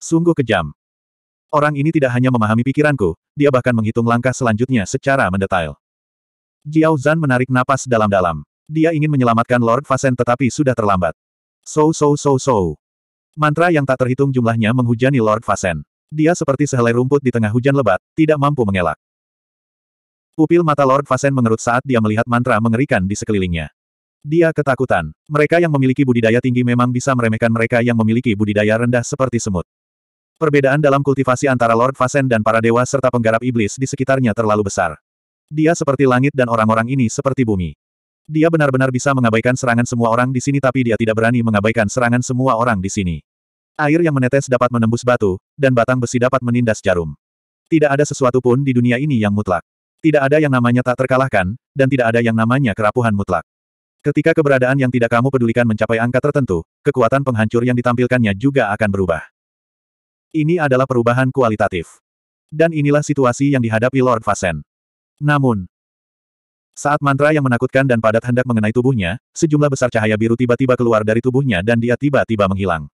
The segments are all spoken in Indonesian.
Sungguh kejam. Orang ini tidak hanya memahami pikiranku, dia bahkan menghitung langkah selanjutnya secara mendetail. Jiao Zan menarik napas dalam-dalam. Dia ingin menyelamatkan Lord Fasen tetapi sudah terlambat. So so so so. Mantra yang tak terhitung jumlahnya menghujani Lord Fasen. Dia seperti sehelai rumput di tengah hujan lebat, tidak mampu mengelak. Pupil mata Lord Fasen mengerut saat dia melihat mantra mengerikan di sekelilingnya. Dia ketakutan. Mereka yang memiliki budidaya tinggi memang bisa meremehkan mereka yang memiliki budidaya rendah seperti semut. Perbedaan dalam kultivasi antara Lord Fasen dan para dewa serta penggarap iblis di sekitarnya terlalu besar. Dia seperti langit dan orang-orang ini seperti bumi. Dia benar-benar bisa mengabaikan serangan semua orang di sini tapi dia tidak berani mengabaikan serangan semua orang di sini. Air yang menetes dapat menembus batu, dan batang besi dapat menindas jarum. Tidak ada sesuatu pun di dunia ini yang mutlak. Tidak ada yang namanya tak terkalahkan, dan tidak ada yang namanya kerapuhan mutlak. Ketika keberadaan yang tidak kamu pedulikan mencapai angka tertentu, kekuatan penghancur yang ditampilkannya juga akan berubah. Ini adalah perubahan kualitatif. Dan inilah situasi yang dihadapi Lord Fasen. Namun, saat mantra yang menakutkan dan padat hendak mengenai tubuhnya, sejumlah besar cahaya biru tiba-tiba keluar dari tubuhnya dan dia tiba-tiba menghilang.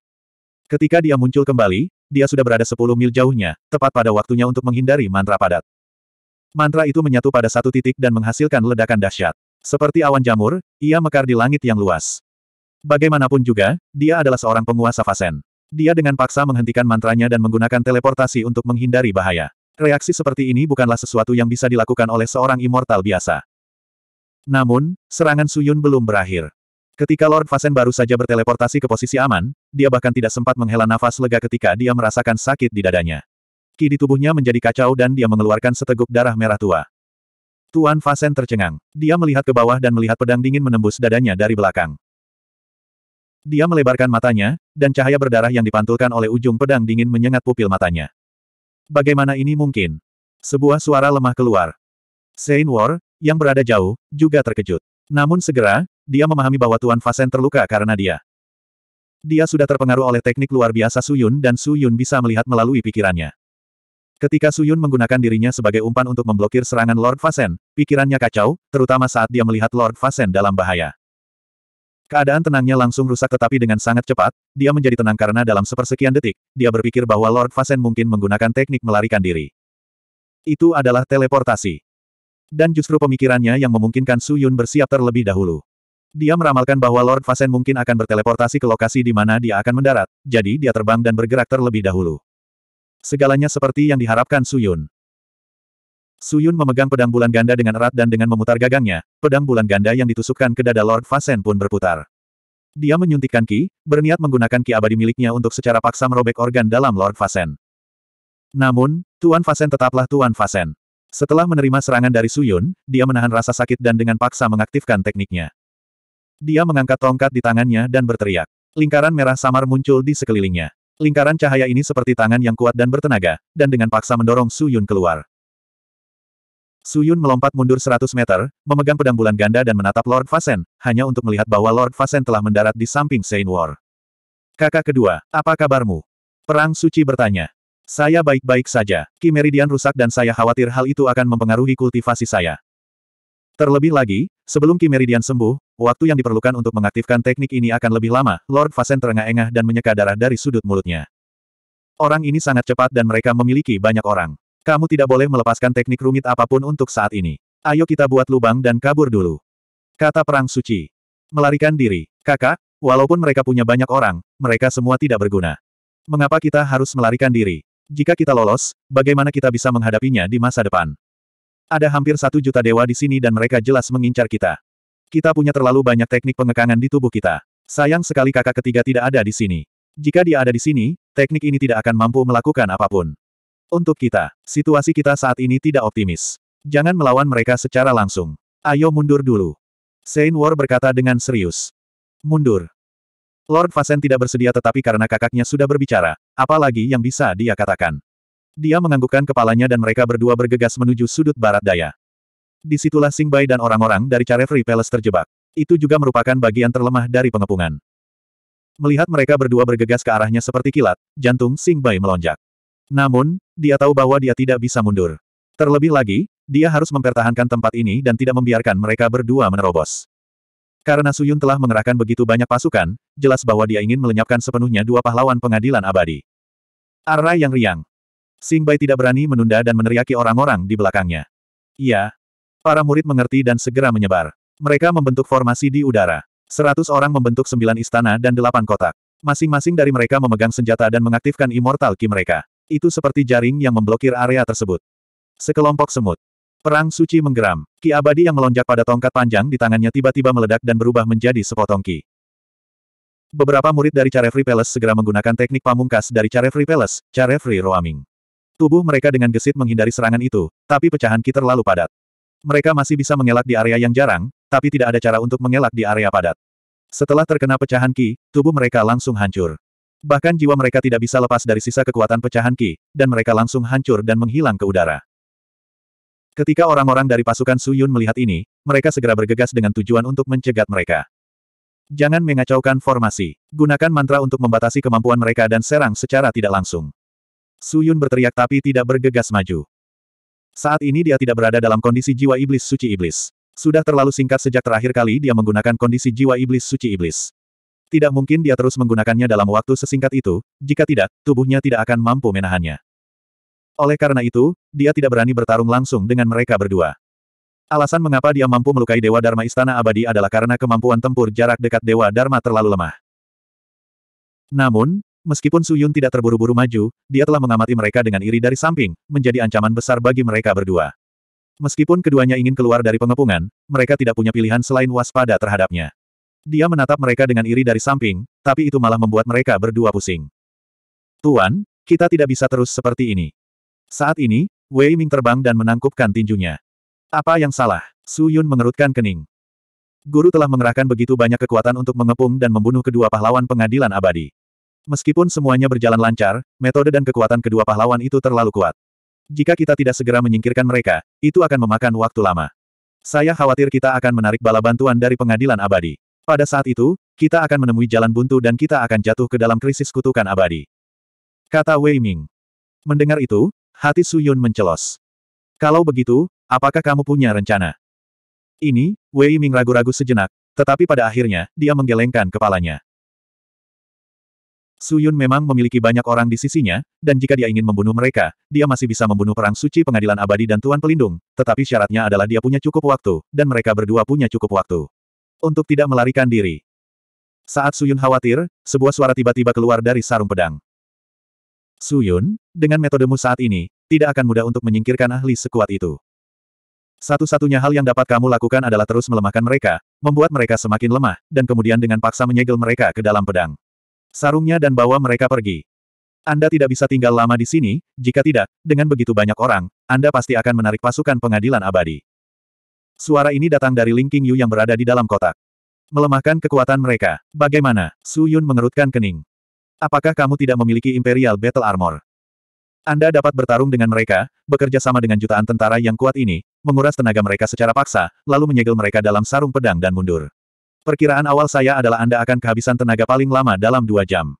Ketika dia muncul kembali, dia sudah berada 10 mil jauhnya, tepat pada waktunya untuk menghindari mantra padat. Mantra itu menyatu pada satu titik dan menghasilkan ledakan dahsyat. Seperti awan jamur, ia mekar di langit yang luas. Bagaimanapun juga, dia adalah seorang penguasa Fasen. Dia dengan paksa menghentikan mantranya dan menggunakan teleportasi untuk menghindari bahaya. Reaksi seperti ini bukanlah sesuatu yang bisa dilakukan oleh seorang immortal biasa. Namun, serangan Suyun belum berakhir. Ketika Lord Fasen baru saja berteleportasi ke posisi aman, dia bahkan tidak sempat menghela nafas lega ketika dia merasakan sakit di dadanya. Ki di tubuhnya menjadi kacau dan dia mengeluarkan seteguk darah merah tua. Tuan Fasen tercengang. Dia melihat ke bawah dan melihat pedang dingin menembus dadanya dari belakang. Dia melebarkan matanya, dan cahaya berdarah yang dipantulkan oleh ujung pedang dingin menyengat pupil matanya. Bagaimana ini mungkin? Sebuah suara lemah keluar. Sein War, yang berada jauh, juga terkejut. Namun segera, dia memahami bahwa Tuan Fasen terluka karena dia. Dia sudah terpengaruh oleh teknik luar biasa Suyun dan Suyun bisa melihat melalui pikirannya. Ketika Suyun menggunakan dirinya sebagai umpan untuk memblokir serangan Lord Fasen, pikirannya kacau, terutama saat dia melihat Lord Fasen dalam bahaya. Keadaan tenangnya langsung rusak tetapi dengan sangat cepat, dia menjadi tenang karena dalam sepersekian detik, dia berpikir bahwa Lord Fasen mungkin menggunakan teknik melarikan diri. Itu adalah teleportasi. Dan justru pemikirannya yang memungkinkan Su Yun bersiap terlebih dahulu. Dia meramalkan bahwa Lord Fasen mungkin akan berteleportasi ke lokasi di mana dia akan mendarat, jadi dia terbang dan bergerak terlebih dahulu. Segalanya seperti yang diharapkan Su Yun. Suyun memegang pedang bulan ganda dengan erat dan dengan memutar gagangnya, pedang bulan ganda yang ditusukkan ke dada Lord Fasen pun berputar. Dia menyuntikkan ki, berniat menggunakan ki abadi miliknya untuk secara paksa merobek organ dalam Lord Fasen. Namun, Tuan Fasen tetaplah Tuan Fasen. Setelah menerima serangan dari Suyun, dia menahan rasa sakit dan dengan paksa mengaktifkan tekniknya. Dia mengangkat tongkat di tangannya dan berteriak. Lingkaran merah samar muncul di sekelilingnya. Lingkaran cahaya ini seperti tangan yang kuat dan bertenaga, dan dengan paksa mendorong Suyun keluar. Suyun melompat mundur 100 meter, memegang pedang bulan ganda dan menatap Lord Fasen, hanya untuk melihat bahwa Lord Fasen telah mendarat di samping Saint War. Kakak kedua, apa kabarmu? Perang Suci bertanya. Saya baik-baik saja. Ki meridian rusak dan saya khawatir hal itu akan mempengaruhi kultivasi saya. Terlebih lagi, sebelum ki meridian sembuh, waktu yang diperlukan untuk mengaktifkan teknik ini akan lebih lama. Lord Fasen terengah-engah dan menyeka darah dari sudut mulutnya. Orang ini sangat cepat dan mereka memiliki banyak orang. Kamu tidak boleh melepaskan teknik rumit apapun untuk saat ini. Ayo kita buat lubang dan kabur dulu. Kata Perang Suci. Melarikan diri. Kakak, walaupun mereka punya banyak orang, mereka semua tidak berguna. Mengapa kita harus melarikan diri? Jika kita lolos, bagaimana kita bisa menghadapinya di masa depan? Ada hampir satu juta dewa di sini dan mereka jelas mengincar kita. Kita punya terlalu banyak teknik pengekangan di tubuh kita. Sayang sekali kakak ketiga tidak ada di sini. Jika dia ada di sini, teknik ini tidak akan mampu melakukan apapun. Untuk kita, situasi kita saat ini tidak optimis. Jangan melawan mereka secara langsung. Ayo mundur dulu. Sein War berkata dengan serius. Mundur. Lord Fasen tidak bersedia tetapi karena kakaknya sudah berbicara, apalagi yang bisa dia katakan. Dia menganggukkan kepalanya dan mereka berdua bergegas menuju sudut barat daya. Disitulah Sing Bai dan orang-orang dari Carefree Palace terjebak. Itu juga merupakan bagian terlemah dari pengepungan. Melihat mereka berdua bergegas ke arahnya seperti kilat, jantung Sing Bai melonjak. Namun, dia tahu bahwa dia tidak bisa mundur. Terlebih lagi, dia harus mempertahankan tempat ini dan tidak membiarkan mereka berdua menerobos. Karena Suyun telah mengerahkan begitu banyak pasukan, jelas bahwa dia ingin melenyapkan sepenuhnya dua pahlawan pengadilan abadi. Arai yang riang. Sing Bai tidak berani menunda dan meneriaki orang-orang di belakangnya. Iya. Para murid mengerti dan segera menyebar. Mereka membentuk formasi di udara. Seratus orang membentuk sembilan istana dan delapan kotak. Masing-masing dari mereka memegang senjata dan mengaktifkan immortal ki mereka. Itu seperti jaring yang memblokir area tersebut. Sekelompok semut. Perang suci menggeram. Ki abadi yang melonjak pada tongkat panjang di tangannya tiba-tiba meledak dan berubah menjadi sepotong ki. Beberapa murid dari Carefree Palace segera menggunakan teknik pamungkas dari Carefree Palace, Carefree Roaming. Tubuh mereka dengan gesit menghindari serangan itu, tapi pecahan ki terlalu padat. Mereka masih bisa mengelak di area yang jarang, tapi tidak ada cara untuk mengelak di area padat. Setelah terkena pecahan ki, tubuh mereka langsung hancur. Bahkan jiwa mereka tidak bisa lepas dari sisa kekuatan pecahan Ki, dan mereka langsung hancur dan menghilang ke udara. Ketika orang-orang dari pasukan Suyun melihat ini, mereka segera bergegas dengan tujuan untuk mencegat mereka. Jangan mengacaukan formasi. Gunakan mantra untuk membatasi kemampuan mereka dan serang secara tidak langsung. Suyun berteriak tapi tidak bergegas maju. Saat ini dia tidak berada dalam kondisi jiwa iblis suci iblis. Sudah terlalu singkat sejak terakhir kali dia menggunakan kondisi jiwa iblis suci iblis. Tidak mungkin dia terus menggunakannya dalam waktu sesingkat itu, jika tidak, tubuhnya tidak akan mampu menahannya. Oleh karena itu, dia tidak berani bertarung langsung dengan mereka berdua. Alasan mengapa dia mampu melukai Dewa Dharma Istana Abadi adalah karena kemampuan tempur jarak dekat Dewa Dharma terlalu lemah. Namun, meskipun Suyun tidak terburu-buru maju, dia telah mengamati mereka dengan iri dari samping, menjadi ancaman besar bagi mereka berdua. Meskipun keduanya ingin keluar dari pengepungan, mereka tidak punya pilihan selain waspada terhadapnya. Dia menatap mereka dengan iri dari samping, tapi itu malah membuat mereka berdua pusing. Tuan, kita tidak bisa terus seperti ini. Saat ini, Wei Ming terbang dan menangkupkan tinjunya. Apa yang salah? Su Yun mengerutkan kening. Guru telah mengerahkan begitu banyak kekuatan untuk mengepung dan membunuh kedua pahlawan pengadilan abadi. Meskipun semuanya berjalan lancar, metode dan kekuatan kedua pahlawan itu terlalu kuat. Jika kita tidak segera menyingkirkan mereka, itu akan memakan waktu lama. Saya khawatir kita akan menarik bala bantuan dari pengadilan abadi. Pada saat itu, kita akan menemui jalan buntu dan kita akan jatuh ke dalam krisis kutukan abadi. Kata Wei Ming. Mendengar itu, hati Su Yun mencelos. Kalau begitu, apakah kamu punya rencana? Ini, Wei Ming ragu-ragu sejenak, tetapi pada akhirnya, dia menggelengkan kepalanya. Su Yun memang memiliki banyak orang di sisinya, dan jika dia ingin membunuh mereka, dia masih bisa membunuh perang suci pengadilan abadi dan Tuan Pelindung, tetapi syaratnya adalah dia punya cukup waktu, dan mereka berdua punya cukup waktu untuk tidak melarikan diri. Saat Suyun khawatir, sebuah suara tiba-tiba keluar dari sarung pedang. Suyun, dengan metodemu saat ini, tidak akan mudah untuk menyingkirkan ahli sekuat itu. Satu-satunya hal yang dapat kamu lakukan adalah terus melemahkan mereka, membuat mereka semakin lemah, dan kemudian dengan paksa menyegel mereka ke dalam pedang. Sarungnya dan bawa mereka pergi. Anda tidak bisa tinggal lama di sini, jika tidak, dengan begitu banyak orang, Anda pasti akan menarik pasukan pengadilan abadi. Suara ini datang dari Ling Qingyu yang berada di dalam kotak. Melemahkan kekuatan mereka. Bagaimana? Su Yun mengerutkan kening. Apakah kamu tidak memiliki Imperial Battle Armor? Anda dapat bertarung dengan mereka, bekerja sama dengan jutaan tentara yang kuat ini, menguras tenaga mereka secara paksa, lalu menyegel mereka dalam sarung pedang dan mundur. Perkiraan awal saya adalah Anda akan kehabisan tenaga paling lama dalam dua jam.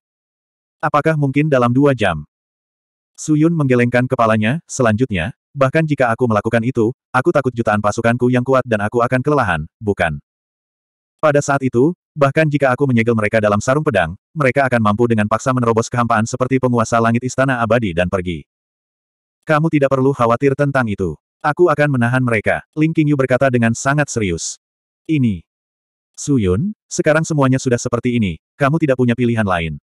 Apakah mungkin dalam dua jam? Suyun menggelengkan kepalanya, selanjutnya, Bahkan jika aku melakukan itu, aku takut jutaan pasukanku yang kuat dan aku akan kelelahan, bukan? Pada saat itu, bahkan jika aku menyegel mereka dalam sarung pedang, mereka akan mampu dengan paksa menerobos kehampaan seperti penguasa langit istana abadi dan pergi. Kamu tidak perlu khawatir tentang itu. Aku akan menahan mereka, Ling Qingyu berkata dengan sangat serius. Ini. Suyun, sekarang semuanya sudah seperti ini, kamu tidak punya pilihan lain.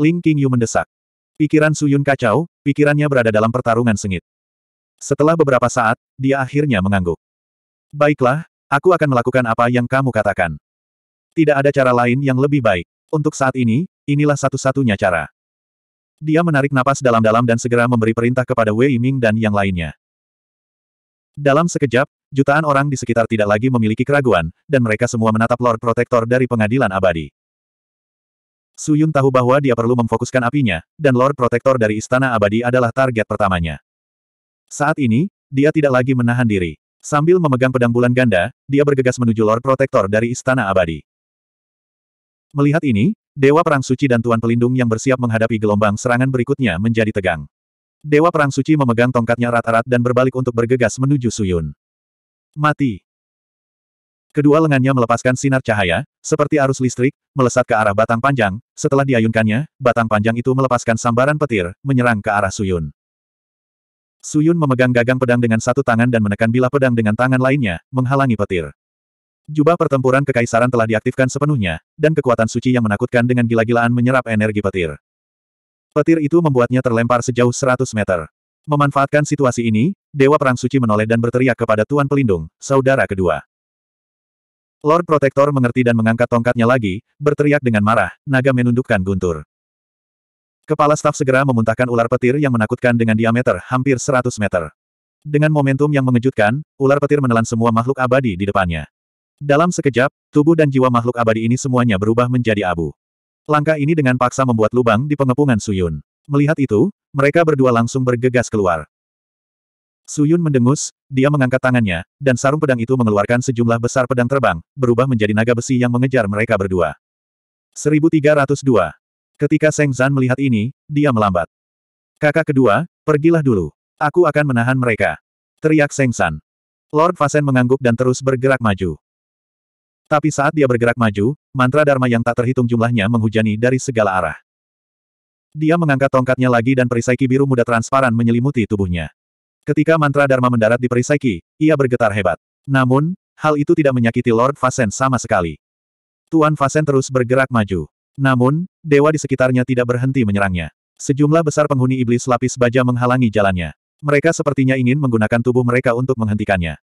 Ling Qingyu mendesak. Pikiran Suyun kacau, pikirannya berada dalam pertarungan sengit. Setelah beberapa saat, dia akhirnya mengangguk. Baiklah, aku akan melakukan apa yang kamu katakan. Tidak ada cara lain yang lebih baik. Untuk saat ini, inilah satu-satunya cara. Dia menarik napas dalam-dalam dan segera memberi perintah kepada Wei Ming dan yang lainnya. Dalam sekejap, jutaan orang di sekitar tidak lagi memiliki keraguan, dan mereka semua menatap Lord Protector dari pengadilan abadi. Suyun tahu bahwa dia perlu memfokuskan apinya, dan Lord Protector dari Istana Abadi adalah target pertamanya. Saat ini, dia tidak lagi menahan diri. Sambil memegang pedang bulan ganda, dia bergegas menuju Lord protector dari Istana Abadi. Melihat ini, Dewa Perang Suci dan Tuan Pelindung yang bersiap menghadapi gelombang serangan berikutnya menjadi tegang. Dewa Perang Suci memegang tongkatnya rat-rat dan berbalik untuk bergegas menuju Suyun. Mati. Kedua lengannya melepaskan sinar cahaya, seperti arus listrik, melesat ke arah batang panjang, setelah diayunkannya, batang panjang itu melepaskan sambaran petir, menyerang ke arah Suyun. Suyun memegang gagang pedang dengan satu tangan dan menekan bilah pedang dengan tangan lainnya, menghalangi petir. Jubah pertempuran kekaisaran telah diaktifkan sepenuhnya, dan kekuatan suci yang menakutkan dengan gila-gilaan menyerap energi petir. Petir itu membuatnya terlempar sejauh 100 meter. Memanfaatkan situasi ini, Dewa Perang Suci menoleh dan berteriak kepada Tuan Pelindung, saudara kedua. Lord Protector mengerti dan mengangkat tongkatnya lagi, berteriak dengan marah, naga menundukkan guntur. Kepala staf segera memuntahkan ular petir yang menakutkan dengan diameter hampir 100 meter. Dengan momentum yang mengejutkan, ular petir menelan semua makhluk abadi di depannya. Dalam sekejap, tubuh dan jiwa makhluk abadi ini semuanya berubah menjadi abu. Langkah ini dengan paksa membuat lubang di pengepungan Suyun. Melihat itu, mereka berdua langsung bergegas keluar. Suyun mendengus, dia mengangkat tangannya, dan sarung pedang itu mengeluarkan sejumlah besar pedang terbang, berubah menjadi naga besi yang mengejar mereka berdua. 1302 Ketika Seng Zan melihat ini, dia melambat. Kakak kedua, pergilah dulu. Aku akan menahan mereka. Teriak Seng Zan. Lord Fasen mengangguk dan terus bergerak maju. Tapi saat dia bergerak maju, mantra Dharma yang tak terhitung jumlahnya menghujani dari segala arah. Dia mengangkat tongkatnya lagi dan perisai biru muda transparan menyelimuti tubuhnya. Ketika mantra Dharma mendarat di perisai ia bergetar hebat. Namun, hal itu tidak menyakiti Lord Fasen sama sekali. Tuan Fasen terus bergerak maju. Namun, dewa di sekitarnya tidak berhenti menyerangnya. Sejumlah besar penghuni iblis lapis baja menghalangi jalannya. Mereka sepertinya ingin menggunakan tubuh mereka untuk menghentikannya.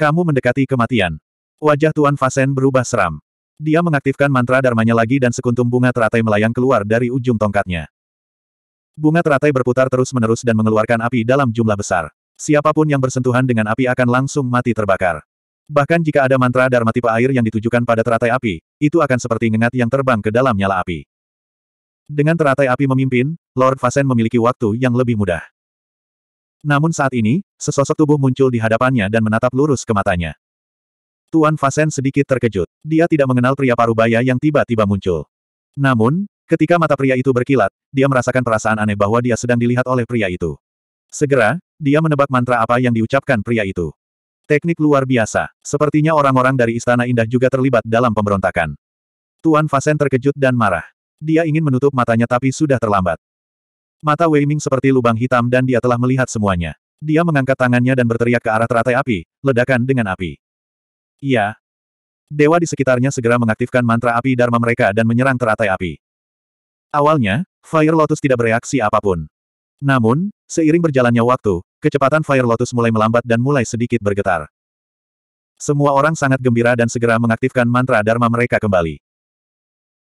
Kamu mendekati kematian. Wajah Tuan Fasen berubah seram. Dia mengaktifkan mantra darmanya lagi dan sekuntum bunga teratai melayang keluar dari ujung tongkatnya. Bunga teratai berputar terus-menerus dan mengeluarkan api dalam jumlah besar. Siapapun yang bersentuhan dengan api akan langsung mati terbakar. Bahkan jika ada mantra Dharma tipe air yang ditujukan pada teratai api, itu akan seperti ngengat yang terbang ke dalam nyala api. Dengan teratai api memimpin, Lord Fasen memiliki waktu yang lebih mudah. Namun saat ini, sesosok tubuh muncul di hadapannya dan menatap lurus ke matanya. Tuan Fasen sedikit terkejut. Dia tidak mengenal pria parubaya yang tiba-tiba muncul. Namun, ketika mata pria itu berkilat, dia merasakan perasaan aneh bahwa dia sedang dilihat oleh pria itu. Segera, dia menebak mantra apa yang diucapkan pria itu. Teknik luar biasa. Sepertinya orang-orang dari Istana Indah juga terlibat dalam pemberontakan. Tuan Fasen terkejut dan marah. Dia ingin menutup matanya tapi sudah terlambat. Mata Wei Ming seperti lubang hitam dan dia telah melihat semuanya. Dia mengangkat tangannya dan berteriak ke arah teratai api, ledakan dengan api. Iya. Dewa di sekitarnya segera mengaktifkan mantra api Dharma mereka dan menyerang teratai api. Awalnya, Fire Lotus tidak bereaksi apapun. Namun, seiring berjalannya waktu, kecepatan Fire Lotus mulai melambat dan mulai sedikit bergetar. Semua orang sangat gembira dan segera mengaktifkan mantra Dharma mereka kembali.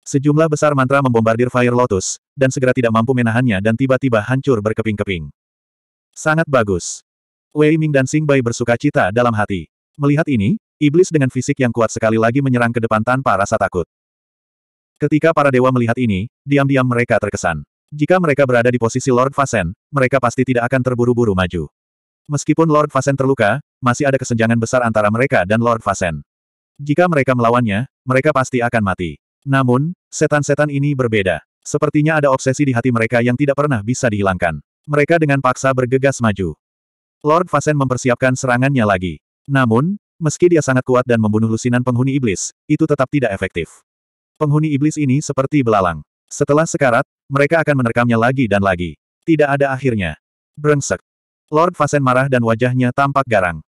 Sejumlah besar mantra membombardir Fire Lotus, dan segera tidak mampu menahannya dan tiba-tiba hancur berkeping-keping. Sangat bagus. Wei Ming dan Sing Bai bersuka cita dalam hati. Melihat ini, iblis dengan fisik yang kuat sekali lagi menyerang ke depan tanpa rasa takut. Ketika para dewa melihat ini, diam-diam mereka terkesan. Jika mereka berada di posisi Lord Fasen, mereka pasti tidak akan terburu-buru maju. Meskipun Lord Fasen terluka, masih ada kesenjangan besar antara mereka dan Lord Fasen. Jika mereka melawannya, mereka pasti akan mati. Namun, setan-setan ini berbeda. Sepertinya ada obsesi di hati mereka yang tidak pernah bisa dihilangkan. Mereka dengan paksa bergegas maju. Lord Fasen mempersiapkan serangannya lagi. Namun, meski dia sangat kuat dan membunuh lusinan penghuni iblis, itu tetap tidak efektif. Penghuni iblis ini seperti belalang. Setelah sekarat, mereka akan menerkamnya lagi dan lagi. Tidak ada akhirnya. Brengsek. Lord Fasen marah dan wajahnya tampak garang.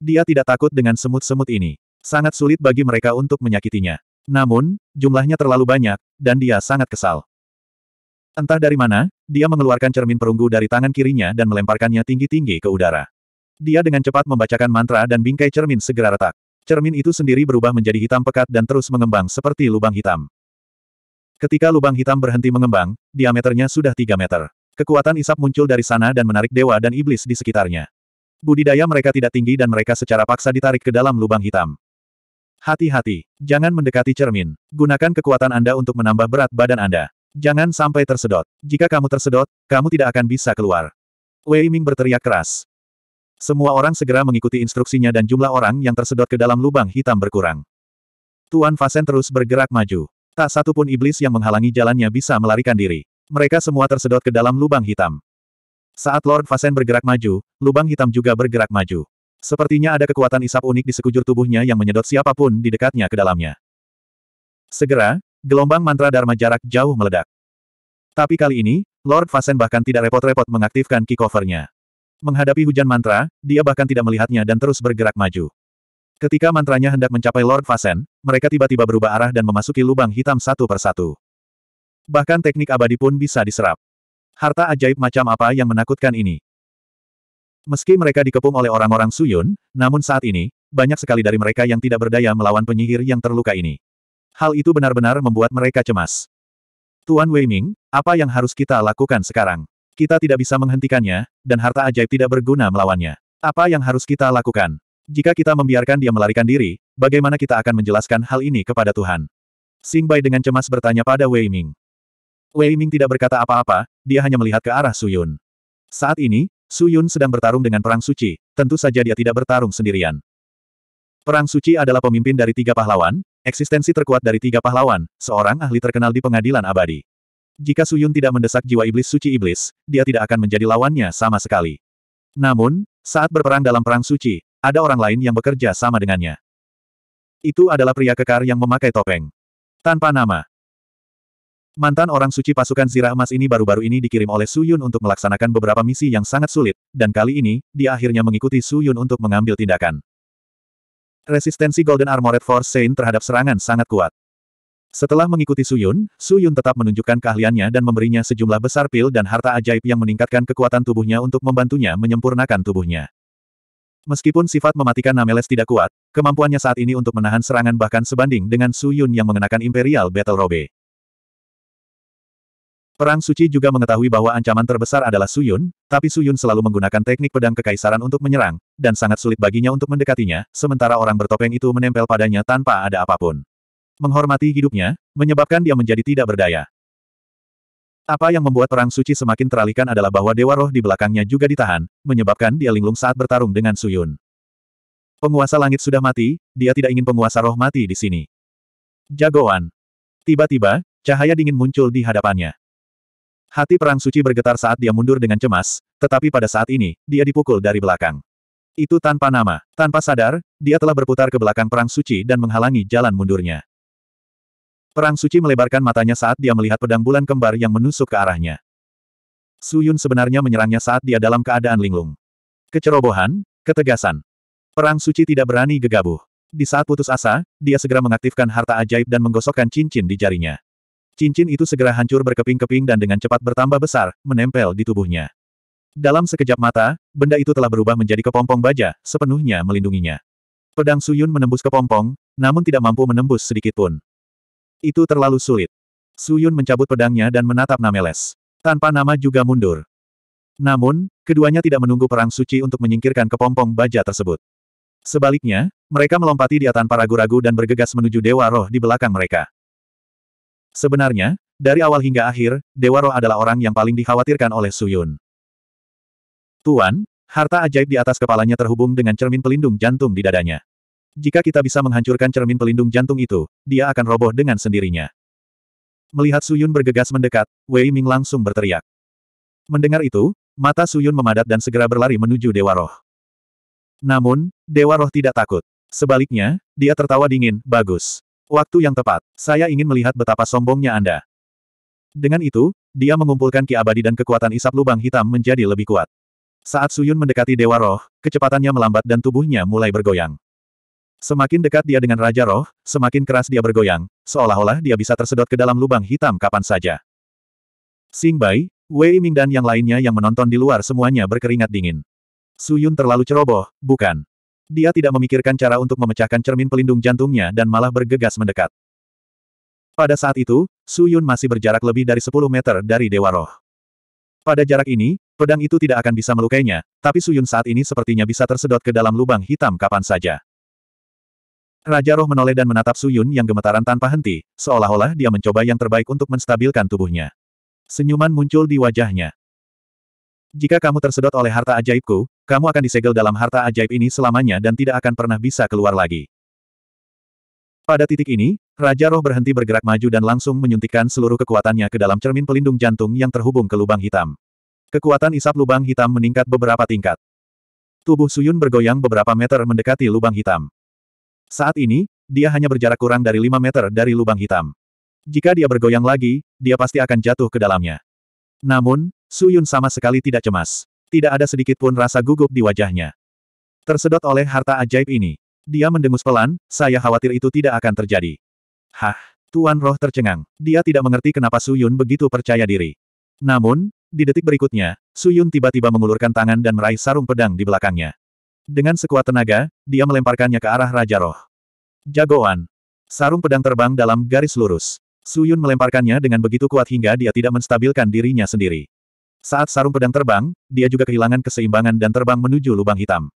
Dia tidak takut dengan semut-semut ini. Sangat sulit bagi mereka untuk menyakitinya. Namun, jumlahnya terlalu banyak, dan dia sangat kesal. Entah dari mana, dia mengeluarkan cermin perunggu dari tangan kirinya dan melemparkannya tinggi-tinggi ke udara. Dia dengan cepat membacakan mantra dan bingkai cermin segera retak. Cermin itu sendiri berubah menjadi hitam pekat dan terus mengembang seperti lubang hitam. Ketika lubang hitam berhenti mengembang, diameternya sudah 3 meter. Kekuatan isap muncul dari sana dan menarik dewa dan iblis di sekitarnya. Budidaya mereka tidak tinggi dan mereka secara paksa ditarik ke dalam lubang hitam. Hati-hati, jangan mendekati cermin. Gunakan kekuatan Anda untuk menambah berat badan Anda. Jangan sampai tersedot. Jika kamu tersedot, kamu tidak akan bisa keluar. Wei Ming berteriak keras. Semua orang segera mengikuti instruksinya dan jumlah orang yang tersedot ke dalam lubang hitam berkurang. Tuan Fasen terus bergerak maju. Tak satu pun iblis yang menghalangi jalannya bisa melarikan diri. Mereka semua tersedot ke dalam lubang hitam. Saat Lord Fasen bergerak maju, lubang hitam juga bergerak maju. Sepertinya ada kekuatan isap unik di sekujur tubuhnya yang menyedot siapapun di dekatnya ke dalamnya. Segera, gelombang mantra Dharma jarak jauh meledak. Tapi kali ini, Lord Fasen bahkan tidak repot-repot mengaktifkan kickovernya. Menghadapi hujan mantra, dia bahkan tidak melihatnya dan terus bergerak maju. Ketika mantranya hendak mencapai Lord Fasen, mereka tiba-tiba berubah arah dan memasuki lubang hitam satu persatu. Bahkan teknik abadi pun bisa diserap. Harta ajaib macam apa yang menakutkan ini? Meski mereka dikepung oleh orang-orang Suyun, namun saat ini, banyak sekali dari mereka yang tidak berdaya melawan penyihir yang terluka ini. Hal itu benar-benar membuat mereka cemas. Tuan Wei Ming, apa yang harus kita lakukan sekarang? Kita tidak bisa menghentikannya, dan harta ajaib tidak berguna melawannya. Apa yang harus kita lakukan? Jika kita membiarkan dia melarikan diri, bagaimana kita akan menjelaskan hal ini kepada Tuhan? Sing Bai dengan cemas bertanya pada Wei Ming. Wei Ming tidak berkata apa-apa, dia hanya melihat ke arah Su Yun. Saat ini, Su Yun sedang bertarung dengan Perang Suci, tentu saja dia tidak bertarung sendirian. Perang Suci adalah pemimpin dari tiga pahlawan, eksistensi terkuat dari tiga pahlawan, seorang ahli terkenal di pengadilan abadi. Jika Su Yun tidak mendesak jiwa iblis suci iblis, dia tidak akan menjadi lawannya sama sekali. Namun, saat berperang dalam perang suci, ada orang lain yang bekerja sama dengannya. Itu adalah pria kekar yang memakai topeng. Tanpa nama. Mantan orang suci pasukan zirah emas ini baru-baru ini dikirim oleh Su Yun untuk melaksanakan beberapa misi yang sangat sulit, dan kali ini, dia akhirnya mengikuti Su Yun untuk mengambil tindakan. Resistensi Golden Armored Force Saint terhadap serangan sangat kuat. Setelah mengikuti Su Yun, Su Yun tetap menunjukkan keahliannya dan memberinya sejumlah besar pil dan harta ajaib yang meningkatkan kekuatan tubuhnya untuk membantunya menyempurnakan tubuhnya. Meskipun sifat mematikan Nameles tidak kuat, kemampuannya saat ini untuk menahan serangan bahkan sebanding dengan Su Yun yang mengenakan Imperial Battle Robe. Perang Suci juga mengetahui bahwa ancaman terbesar adalah Su Yun, tapi Su Yun selalu menggunakan teknik pedang kekaisaran untuk menyerang, dan sangat sulit baginya untuk mendekatinya, sementara orang bertopeng itu menempel padanya tanpa ada apapun. Menghormati hidupnya, menyebabkan dia menjadi tidak berdaya. Apa yang membuat perang suci semakin teralihkan adalah bahwa Dewa Roh di belakangnya juga ditahan, menyebabkan dia linglung saat bertarung dengan Suyun. Penguasa langit sudah mati, dia tidak ingin penguasa roh mati di sini. Jagoan. Tiba-tiba, cahaya dingin muncul di hadapannya. Hati perang suci bergetar saat dia mundur dengan cemas, tetapi pada saat ini, dia dipukul dari belakang. Itu tanpa nama. Tanpa sadar, dia telah berputar ke belakang perang suci dan menghalangi jalan mundurnya. Perang suci melebarkan matanya saat dia melihat pedang bulan kembar yang menusuk ke arahnya. Suyun sebenarnya menyerangnya saat dia dalam keadaan linglung. Kecerobohan, ketegasan. Perang suci tidak berani gegabah. Di saat putus asa, dia segera mengaktifkan harta ajaib dan menggosokkan cincin di jarinya. Cincin itu segera hancur berkeping-keping dan dengan cepat bertambah besar, menempel di tubuhnya. Dalam sekejap mata, benda itu telah berubah menjadi kepompong baja, sepenuhnya melindunginya. Pedang Suyun menembus kepompong, namun tidak mampu menembus sedikitpun. Itu terlalu sulit. Suyun mencabut pedangnya dan menatap Nameles. Tanpa nama juga mundur. Namun, keduanya tidak menunggu perang suci untuk menyingkirkan kepompong baja tersebut. Sebaliknya, mereka melompati dia tanpa ragu-ragu dan bergegas menuju Dewa Roh di belakang mereka. Sebenarnya, dari awal hingga akhir, Dewa Roh adalah orang yang paling dikhawatirkan oleh Suyun. Tuan, harta ajaib di atas kepalanya terhubung dengan cermin pelindung jantung di dadanya. Jika kita bisa menghancurkan cermin pelindung jantung itu, dia akan roboh dengan sendirinya. Melihat Suyun bergegas mendekat, Wei Ming langsung berteriak. Mendengar itu, mata Suyun memadat dan segera berlari menuju Dewa Roh. Namun, Dewa Roh tidak takut. Sebaliknya, dia tertawa dingin, bagus. Waktu yang tepat, saya ingin melihat betapa sombongnya Anda. Dengan itu, dia mengumpulkan ki abadi dan kekuatan isap lubang hitam menjadi lebih kuat. Saat Suyun mendekati Dewa Roh, kecepatannya melambat dan tubuhnya mulai bergoyang. Semakin dekat dia dengan Raja Roh, semakin keras dia bergoyang, seolah-olah dia bisa tersedot ke dalam lubang hitam kapan saja. Sing Bai, Wei Ming dan yang lainnya yang menonton di luar semuanya berkeringat dingin. Su Yun terlalu ceroboh, bukan? Dia tidak memikirkan cara untuk memecahkan cermin pelindung jantungnya dan malah bergegas mendekat. Pada saat itu, Su Yun masih berjarak lebih dari 10 meter dari Dewa Roh. Pada jarak ini, pedang itu tidak akan bisa melukainya, tapi Su Yun saat ini sepertinya bisa tersedot ke dalam lubang hitam kapan saja. Raja roh menoleh dan menatap Su Yun yang gemetaran tanpa henti, seolah-olah dia mencoba yang terbaik untuk menstabilkan tubuhnya. Senyuman muncul di wajahnya. Jika kamu tersedot oleh harta ajaibku, kamu akan disegel dalam harta ajaib ini selamanya dan tidak akan pernah bisa keluar lagi. Pada titik ini, Raja Roh berhenti bergerak maju dan langsung menyuntikkan seluruh kekuatannya ke dalam cermin pelindung jantung yang terhubung ke lubang hitam. Kekuatan isap lubang hitam meningkat beberapa tingkat. Tubuh Suyun bergoyang beberapa meter mendekati lubang hitam. Saat ini, dia hanya berjarak kurang dari 5 meter dari lubang hitam. Jika dia bergoyang lagi, dia pasti akan jatuh ke dalamnya. Namun, Su Yun sama sekali tidak cemas. Tidak ada sedikit pun rasa gugup di wajahnya. Tersedot oleh harta ajaib ini. Dia mendengus pelan, saya khawatir itu tidak akan terjadi. Hah, Tuan Roh tercengang. Dia tidak mengerti kenapa Su Yun begitu percaya diri. Namun, di detik berikutnya, Su Yun tiba-tiba mengulurkan tangan dan meraih sarung pedang di belakangnya. Dengan sekuat tenaga, dia melemparkannya ke arah Raja Roh. Jagoan. Sarung pedang terbang dalam garis lurus. Suyun melemparkannya dengan begitu kuat hingga dia tidak menstabilkan dirinya sendiri. Saat sarung pedang terbang, dia juga kehilangan keseimbangan dan terbang menuju lubang hitam.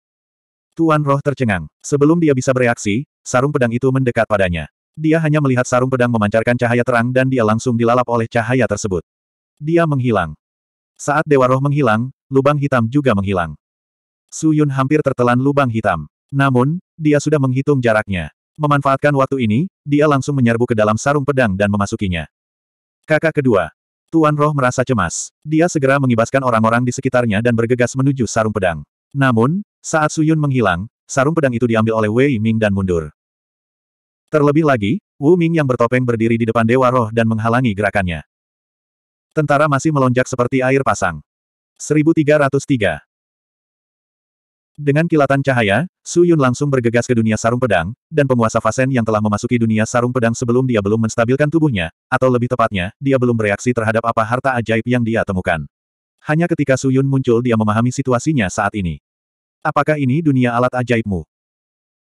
Tuan Roh tercengang. Sebelum dia bisa bereaksi, sarung pedang itu mendekat padanya. Dia hanya melihat sarung pedang memancarkan cahaya terang dan dia langsung dilalap oleh cahaya tersebut. Dia menghilang. Saat Dewa Roh menghilang, lubang hitam juga menghilang. Su Yun hampir tertelan lubang hitam. Namun, dia sudah menghitung jaraknya. Memanfaatkan waktu ini, dia langsung menyerbu ke dalam sarung pedang dan memasukinya. Kakak kedua. Tuan Roh merasa cemas. Dia segera mengibaskan orang-orang di sekitarnya dan bergegas menuju sarung pedang. Namun, saat Su Yun menghilang, sarung pedang itu diambil oleh Wei Ming dan mundur. Terlebih lagi, Wu Ming yang bertopeng berdiri di depan Dewa Roh dan menghalangi gerakannya. Tentara masih melonjak seperti air pasang. 1303 dengan kilatan cahaya, Su Yun langsung bergegas ke dunia sarung pedang, dan penguasa Fasen yang telah memasuki dunia sarung pedang sebelum dia belum menstabilkan tubuhnya, atau lebih tepatnya, dia belum bereaksi terhadap apa harta ajaib yang dia temukan. Hanya ketika Su Yun muncul dia memahami situasinya saat ini. Apakah ini dunia alat ajaibmu?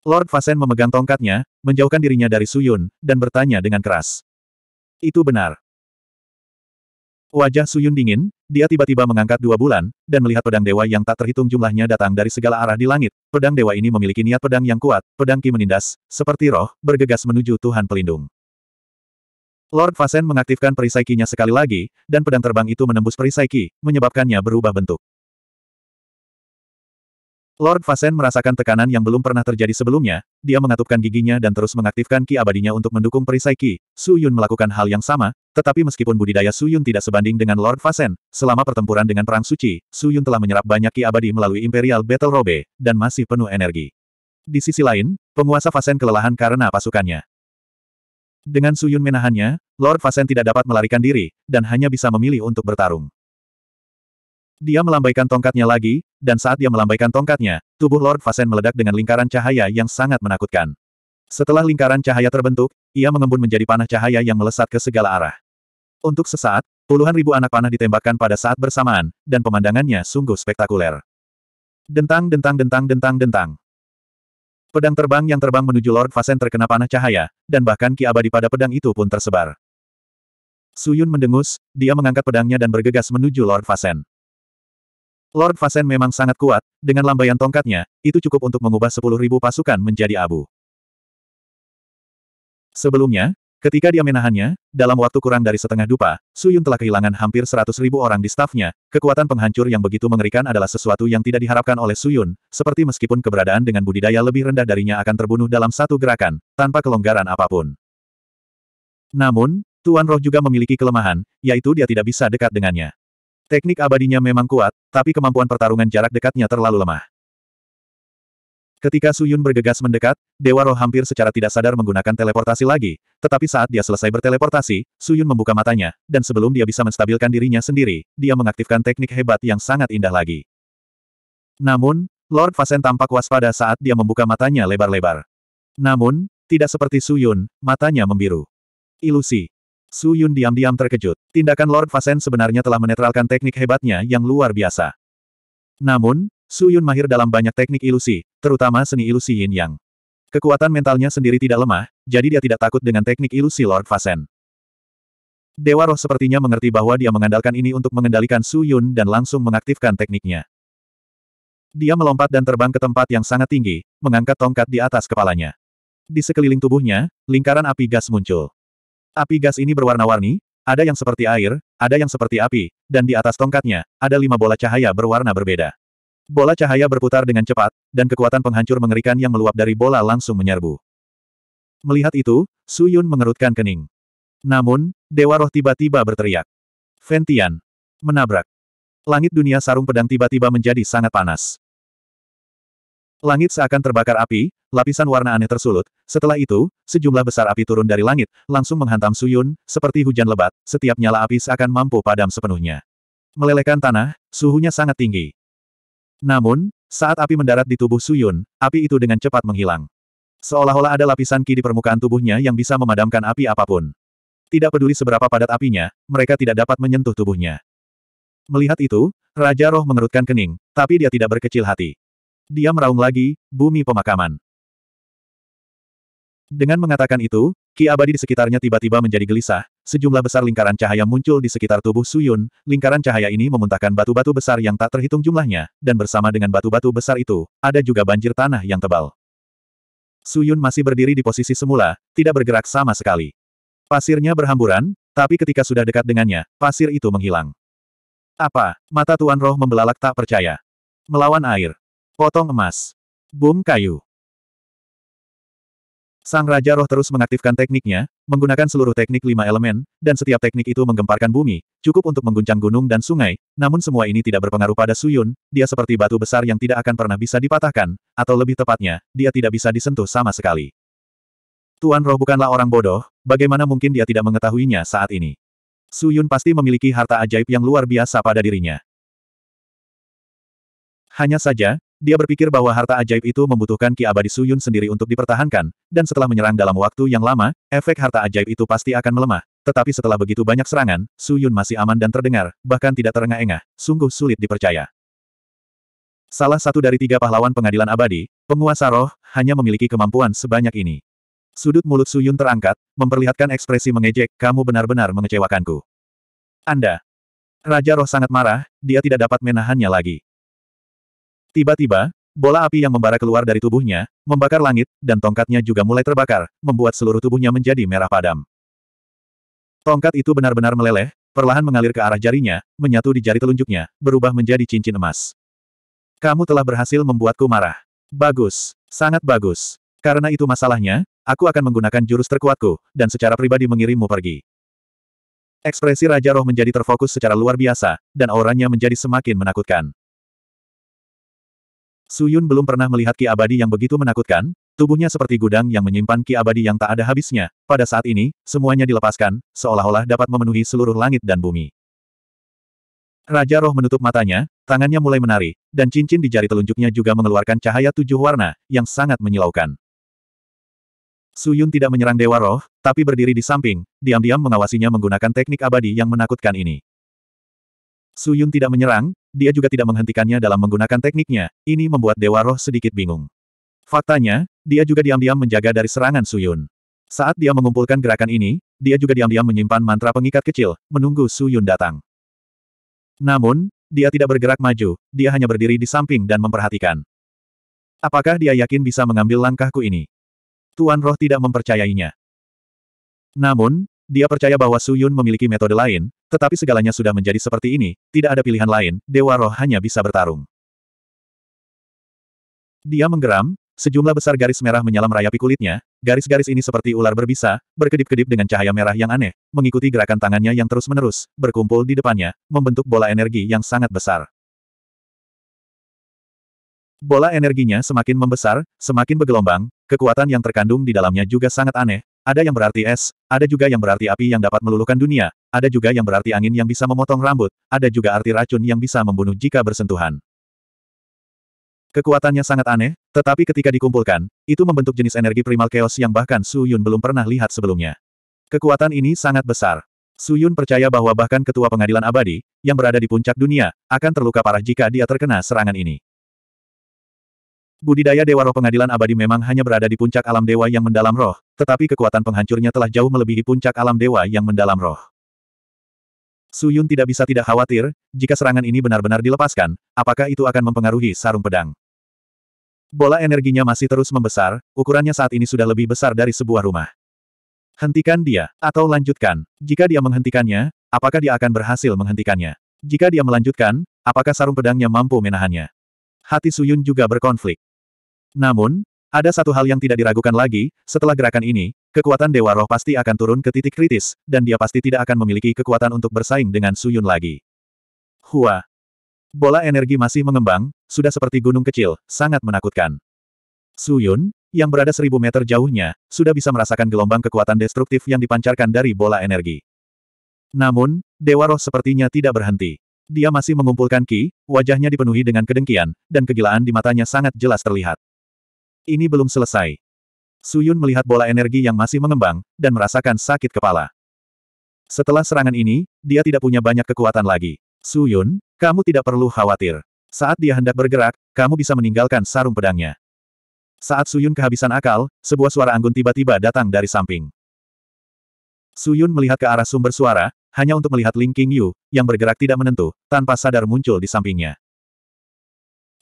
Lord Fasen memegang tongkatnya, menjauhkan dirinya dari Su Yun, dan bertanya dengan keras. Itu benar. Wajah Su Yun dingin, dia tiba-tiba mengangkat dua bulan, dan melihat pedang dewa yang tak terhitung jumlahnya datang dari segala arah di langit. Pedang dewa ini memiliki niat pedang yang kuat, pedang ki menindas, seperti roh, bergegas menuju Tuhan pelindung. Lord Fasen mengaktifkan perisai kinya sekali lagi, dan pedang terbang itu menembus perisai ki, menyebabkannya berubah bentuk. Lord Fasen merasakan tekanan yang belum pernah terjadi sebelumnya, dia mengatupkan giginya dan terus mengaktifkan ki abadinya untuk mendukung perisai ki. Su Yun melakukan hal yang sama, tetapi meskipun budidaya Su Yun tidak sebanding dengan Lord Fasen, selama pertempuran dengan Perang Suci, Su Yun telah menyerap banyak ki abadi melalui Imperial Battle Robe, dan masih penuh energi. Di sisi lain, penguasa Fasen kelelahan karena pasukannya. Dengan Su Yun menahannya, Lord Fasen tidak dapat melarikan diri, dan hanya bisa memilih untuk bertarung. Dia melambaikan tongkatnya lagi, dan saat dia melambaikan tongkatnya, tubuh Lord Fasen meledak dengan lingkaran cahaya yang sangat menakutkan. Setelah lingkaran cahaya terbentuk, ia mengembun menjadi panah cahaya yang melesat ke segala arah. Untuk sesaat, puluhan ribu anak panah ditembakkan pada saat bersamaan, dan pemandangannya sungguh spektakuler. Dentang dentang dentang dentang dentang. Pedang terbang yang terbang menuju Lord Fasen terkena panah cahaya, dan bahkan ki abadi pada pedang itu pun tersebar. Suyun mendengus, dia mengangkat pedangnya dan bergegas menuju Lord Fasen. Lord Fasen memang sangat kuat, dengan lambaian tongkatnya, itu cukup untuk mengubah sepuluh ribu pasukan menjadi abu. Sebelumnya, ketika dia menahannya, dalam waktu kurang dari setengah dupa, Su Yun telah kehilangan hampir seratus ribu orang di stafnya, kekuatan penghancur yang begitu mengerikan adalah sesuatu yang tidak diharapkan oleh Su Yun, seperti meskipun keberadaan dengan budidaya lebih rendah darinya akan terbunuh dalam satu gerakan, tanpa kelonggaran apapun. Namun, Tuan Roh juga memiliki kelemahan, yaitu dia tidak bisa dekat dengannya. Teknik abadinya memang kuat, tapi kemampuan pertarungan jarak dekatnya terlalu lemah. Ketika Suyun bergegas mendekat, Dewa Roh hampir secara tidak sadar menggunakan teleportasi lagi, tetapi saat dia selesai berteleportasi, Suyun membuka matanya, dan sebelum dia bisa menstabilkan dirinya sendiri, dia mengaktifkan teknik hebat yang sangat indah lagi. Namun, Lord Fasen tampak waspada saat dia membuka matanya lebar-lebar. Namun, tidak seperti Suyun, matanya membiru. Ilusi. Su Yun diam-diam terkejut. Tindakan Lord Fasen sebenarnya telah menetralkan teknik hebatnya yang luar biasa. Namun, Su Yun mahir dalam banyak teknik ilusi, terutama seni ilusi yin yang. Kekuatan mentalnya sendiri tidak lemah, jadi dia tidak takut dengan teknik ilusi Lord Fasen. Dewa roh sepertinya mengerti bahwa dia mengandalkan ini untuk mengendalikan Su Yun dan langsung mengaktifkan tekniknya. Dia melompat dan terbang ke tempat yang sangat tinggi, mengangkat tongkat di atas kepalanya. Di sekeliling tubuhnya, lingkaran api gas muncul. Api gas ini berwarna-warni, ada yang seperti air, ada yang seperti api, dan di atas tongkatnya, ada lima bola cahaya berwarna berbeda. Bola cahaya berputar dengan cepat, dan kekuatan penghancur mengerikan yang meluap dari bola langsung menyerbu. Melihat itu, Su Yun mengerutkan kening. Namun, Dewa Roh tiba-tiba berteriak. Ventian. Menabrak. Langit dunia sarung pedang tiba-tiba menjadi sangat panas. Langit seakan terbakar api, lapisan warna aneh tersulut. Setelah itu, sejumlah besar api turun dari langit, langsung menghantam Suyun, seperti hujan lebat, setiap nyala api seakan mampu padam sepenuhnya. Melelehkan tanah, suhunya sangat tinggi. Namun, saat api mendarat di tubuh Suyun, api itu dengan cepat menghilang. Seolah-olah ada lapisan ki di permukaan tubuhnya yang bisa memadamkan api apapun. Tidak peduli seberapa padat apinya, mereka tidak dapat menyentuh tubuhnya. Melihat itu, Raja Roh mengerutkan kening, tapi dia tidak berkecil hati. Dia meraung lagi, bumi pemakaman. Dengan mengatakan itu, ki abadi di sekitarnya tiba-tiba menjadi gelisah, sejumlah besar lingkaran cahaya muncul di sekitar tubuh Suyun, lingkaran cahaya ini memuntahkan batu-batu besar yang tak terhitung jumlahnya, dan bersama dengan batu-batu besar itu, ada juga banjir tanah yang tebal. Suyun masih berdiri di posisi semula, tidak bergerak sama sekali. Pasirnya berhamburan, tapi ketika sudah dekat dengannya, pasir itu menghilang. Apa? Mata Tuan Roh membelalak tak percaya. Melawan air. Potong emas. Bom kayu. Sang Raja Roh terus mengaktifkan tekniknya, menggunakan seluruh teknik lima elemen, dan setiap teknik itu menggemparkan bumi, cukup untuk mengguncang gunung dan sungai, namun semua ini tidak berpengaruh pada Suyun, dia seperti batu besar yang tidak akan pernah bisa dipatahkan, atau lebih tepatnya, dia tidak bisa disentuh sama sekali. Tuan Roh bukanlah orang bodoh, bagaimana mungkin dia tidak mengetahuinya saat ini. Suyun pasti memiliki harta ajaib yang luar biasa pada dirinya. Hanya saja, dia berpikir bahwa harta ajaib itu membutuhkan Ki Abadi Suyun sendiri untuk dipertahankan, dan setelah menyerang dalam waktu yang lama, efek harta ajaib itu pasti akan melemah. Tetapi setelah begitu banyak serangan, Suyun masih aman dan terdengar, bahkan tidak terengah-engah, sungguh sulit dipercaya. Salah satu dari tiga pahlawan pengadilan abadi, penguasa roh, hanya memiliki kemampuan sebanyak ini. Sudut mulut Suyun terangkat, memperlihatkan ekspresi mengejek, kamu benar-benar mengecewakanku. Anda. Raja roh sangat marah, dia tidak dapat menahannya lagi. Tiba-tiba, bola api yang membara keluar dari tubuhnya, membakar langit, dan tongkatnya juga mulai terbakar, membuat seluruh tubuhnya menjadi merah padam. Tongkat itu benar-benar meleleh, perlahan mengalir ke arah jarinya, menyatu di jari telunjuknya, berubah menjadi cincin emas. Kamu telah berhasil membuatku marah. Bagus. Sangat bagus. Karena itu masalahnya, aku akan menggunakan jurus terkuatku, dan secara pribadi mengirimmu pergi. Ekspresi Raja Roh menjadi terfokus secara luar biasa, dan auranya menjadi semakin menakutkan. Suyun belum pernah melihat ki abadi yang begitu menakutkan, tubuhnya seperti gudang yang menyimpan ki abadi yang tak ada habisnya. Pada saat ini, semuanya dilepaskan, seolah-olah dapat memenuhi seluruh langit dan bumi. Raja Roh menutup matanya, tangannya mulai menari, dan cincin di jari telunjuknya juga mengeluarkan cahaya tujuh warna, yang sangat menyilaukan. Suyun tidak menyerang Dewa Roh, tapi berdiri di samping, diam-diam mengawasinya menggunakan teknik abadi yang menakutkan ini. Suyun tidak menyerang, dia juga tidak menghentikannya dalam menggunakan tekniknya, ini membuat Dewa Roh sedikit bingung. Faktanya, dia juga diam-diam menjaga dari serangan Suyun. Saat dia mengumpulkan gerakan ini, dia juga diam-diam menyimpan mantra pengikat kecil, menunggu Suyun datang. Namun, dia tidak bergerak maju, dia hanya berdiri di samping dan memperhatikan. Apakah dia yakin bisa mengambil langkahku ini? Tuan Roh tidak mempercayainya. Namun, dia percaya bahwa Suyun memiliki metode lain, tetapi segalanya sudah menjadi seperti ini, tidak ada pilihan lain, Dewa Roh hanya bisa bertarung. Dia menggeram, sejumlah besar garis merah menyala merayapi kulitnya, garis-garis ini seperti ular berbisa, berkedip-kedip dengan cahaya merah yang aneh, mengikuti gerakan tangannya yang terus-menerus, berkumpul di depannya, membentuk bola energi yang sangat besar. Bola energinya semakin membesar, semakin bergelombang, kekuatan yang terkandung di dalamnya juga sangat aneh, ada yang berarti es, ada juga yang berarti api yang dapat meluluhkan dunia, ada juga yang berarti angin yang bisa memotong rambut, ada juga arti racun yang bisa membunuh jika bersentuhan. Kekuatannya sangat aneh, tetapi ketika dikumpulkan, itu membentuk jenis energi primal chaos yang bahkan Su Yun belum pernah lihat sebelumnya. Kekuatan ini sangat besar. Su Yun percaya bahwa bahkan ketua pengadilan abadi, yang berada di puncak dunia, akan terluka parah jika dia terkena serangan ini. Budidaya Dewa Roh Pengadilan Abadi memang hanya berada di puncak alam dewa yang mendalam roh, tetapi kekuatan penghancurnya telah jauh melebihi puncak alam dewa yang mendalam roh. Su Yun tidak bisa tidak khawatir, jika serangan ini benar-benar dilepaskan, apakah itu akan mempengaruhi sarung pedang. Bola energinya masih terus membesar, ukurannya saat ini sudah lebih besar dari sebuah rumah. Hentikan dia, atau lanjutkan. Jika dia menghentikannya, apakah dia akan berhasil menghentikannya? Jika dia melanjutkan, apakah sarung pedangnya mampu menahannya? hati Suyun juga berkonflik. Namun, ada satu hal yang tidak diragukan lagi, setelah gerakan ini, kekuatan Dewa Roh pasti akan turun ke titik kritis, dan dia pasti tidak akan memiliki kekuatan untuk bersaing dengan Suyun lagi. Hua. Bola energi masih mengembang, sudah seperti gunung kecil, sangat menakutkan. Suyun, yang berada seribu meter jauhnya, sudah bisa merasakan gelombang kekuatan destruktif yang dipancarkan dari bola energi. Namun, Dewa Roh sepertinya tidak berhenti. Dia masih mengumpulkan ki, wajahnya dipenuhi dengan kedengkian, dan kegilaan di matanya sangat jelas terlihat. Ini belum selesai. Suyun melihat bola energi yang masih mengembang, dan merasakan sakit kepala. Setelah serangan ini, dia tidak punya banyak kekuatan lagi. Suyun, kamu tidak perlu khawatir. Saat dia hendak bergerak, kamu bisa meninggalkan sarung pedangnya. Saat Suyun kehabisan akal, sebuah suara anggun tiba-tiba datang dari samping. Suyun melihat ke arah sumber suara, hanya untuk melihat Ling King Yu, yang bergerak tidak menentu, tanpa sadar muncul di sampingnya.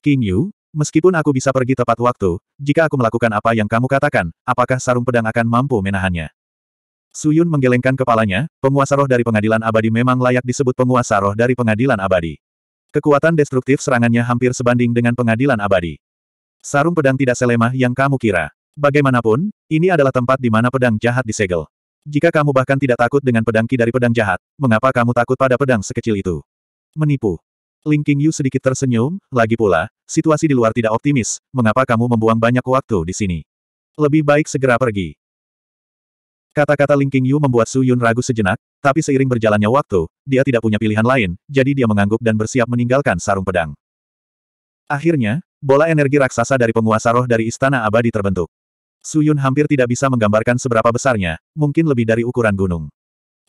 King Yu, meskipun aku bisa pergi tepat waktu, jika aku melakukan apa yang kamu katakan, apakah sarung pedang akan mampu menahannya? Suyun menggelengkan kepalanya, penguasa roh dari pengadilan abadi memang layak disebut penguasa roh dari pengadilan abadi. Kekuatan destruktif serangannya hampir sebanding dengan pengadilan abadi. Sarung pedang tidak selemah yang kamu kira. Bagaimanapun, ini adalah tempat di mana pedang jahat disegel. Jika kamu bahkan tidak takut dengan pedang ki dari pedang jahat, mengapa kamu takut pada pedang sekecil itu? Menipu. Ling Qingyu sedikit tersenyum, lagi pula, situasi di luar tidak optimis, mengapa kamu membuang banyak waktu di sini? Lebih baik segera pergi. Kata-kata Ling Qingyu membuat Su Yun ragu sejenak, tapi seiring berjalannya waktu, dia tidak punya pilihan lain, jadi dia mengangguk dan bersiap meninggalkan sarung pedang. Akhirnya, bola energi raksasa dari penguasa roh dari Istana Abadi terbentuk. Suyun hampir tidak bisa menggambarkan seberapa besarnya, mungkin lebih dari ukuran gunung.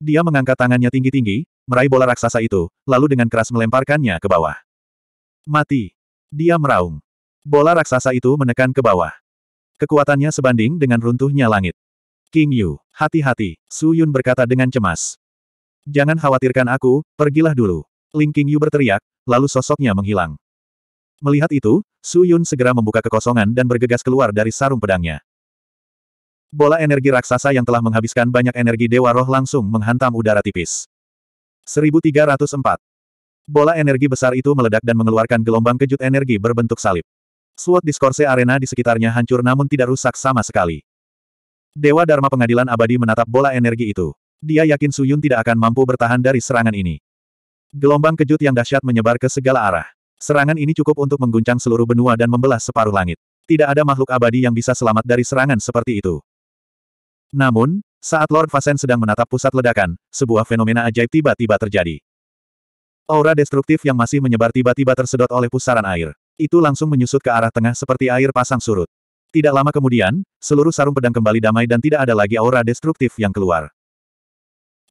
Dia mengangkat tangannya tinggi-tinggi, meraih bola raksasa itu, lalu dengan keras melemparkannya ke bawah. Mati. Dia meraung. Bola raksasa itu menekan ke bawah. Kekuatannya sebanding dengan runtuhnya langit. King Yu, hati-hati, Su Yun berkata dengan cemas. Jangan khawatirkan aku, pergilah dulu. Ling King Yu berteriak, lalu sosoknya menghilang. Melihat itu, Su Yun segera membuka kekosongan dan bergegas keluar dari sarung pedangnya. Bola energi raksasa yang telah menghabiskan banyak energi Dewa Roh langsung menghantam udara tipis. 1304. Bola energi besar itu meledak dan mengeluarkan gelombang kejut energi berbentuk salib. Suot diskorse arena di sekitarnya hancur namun tidak rusak sama sekali. Dewa Dharma Pengadilan Abadi menatap bola energi itu. Dia yakin Suyun tidak akan mampu bertahan dari serangan ini. Gelombang kejut yang dahsyat menyebar ke segala arah. Serangan ini cukup untuk mengguncang seluruh benua dan membelah separuh langit. Tidak ada makhluk abadi yang bisa selamat dari serangan seperti itu. Namun, saat Lord Vasen sedang menatap pusat ledakan, sebuah fenomena ajaib tiba-tiba terjadi. Aura destruktif yang masih menyebar tiba-tiba tersedot oleh pusaran air. Itu langsung menyusut ke arah tengah seperti air pasang surut. Tidak lama kemudian, seluruh sarung pedang kembali damai dan tidak ada lagi aura destruktif yang keluar.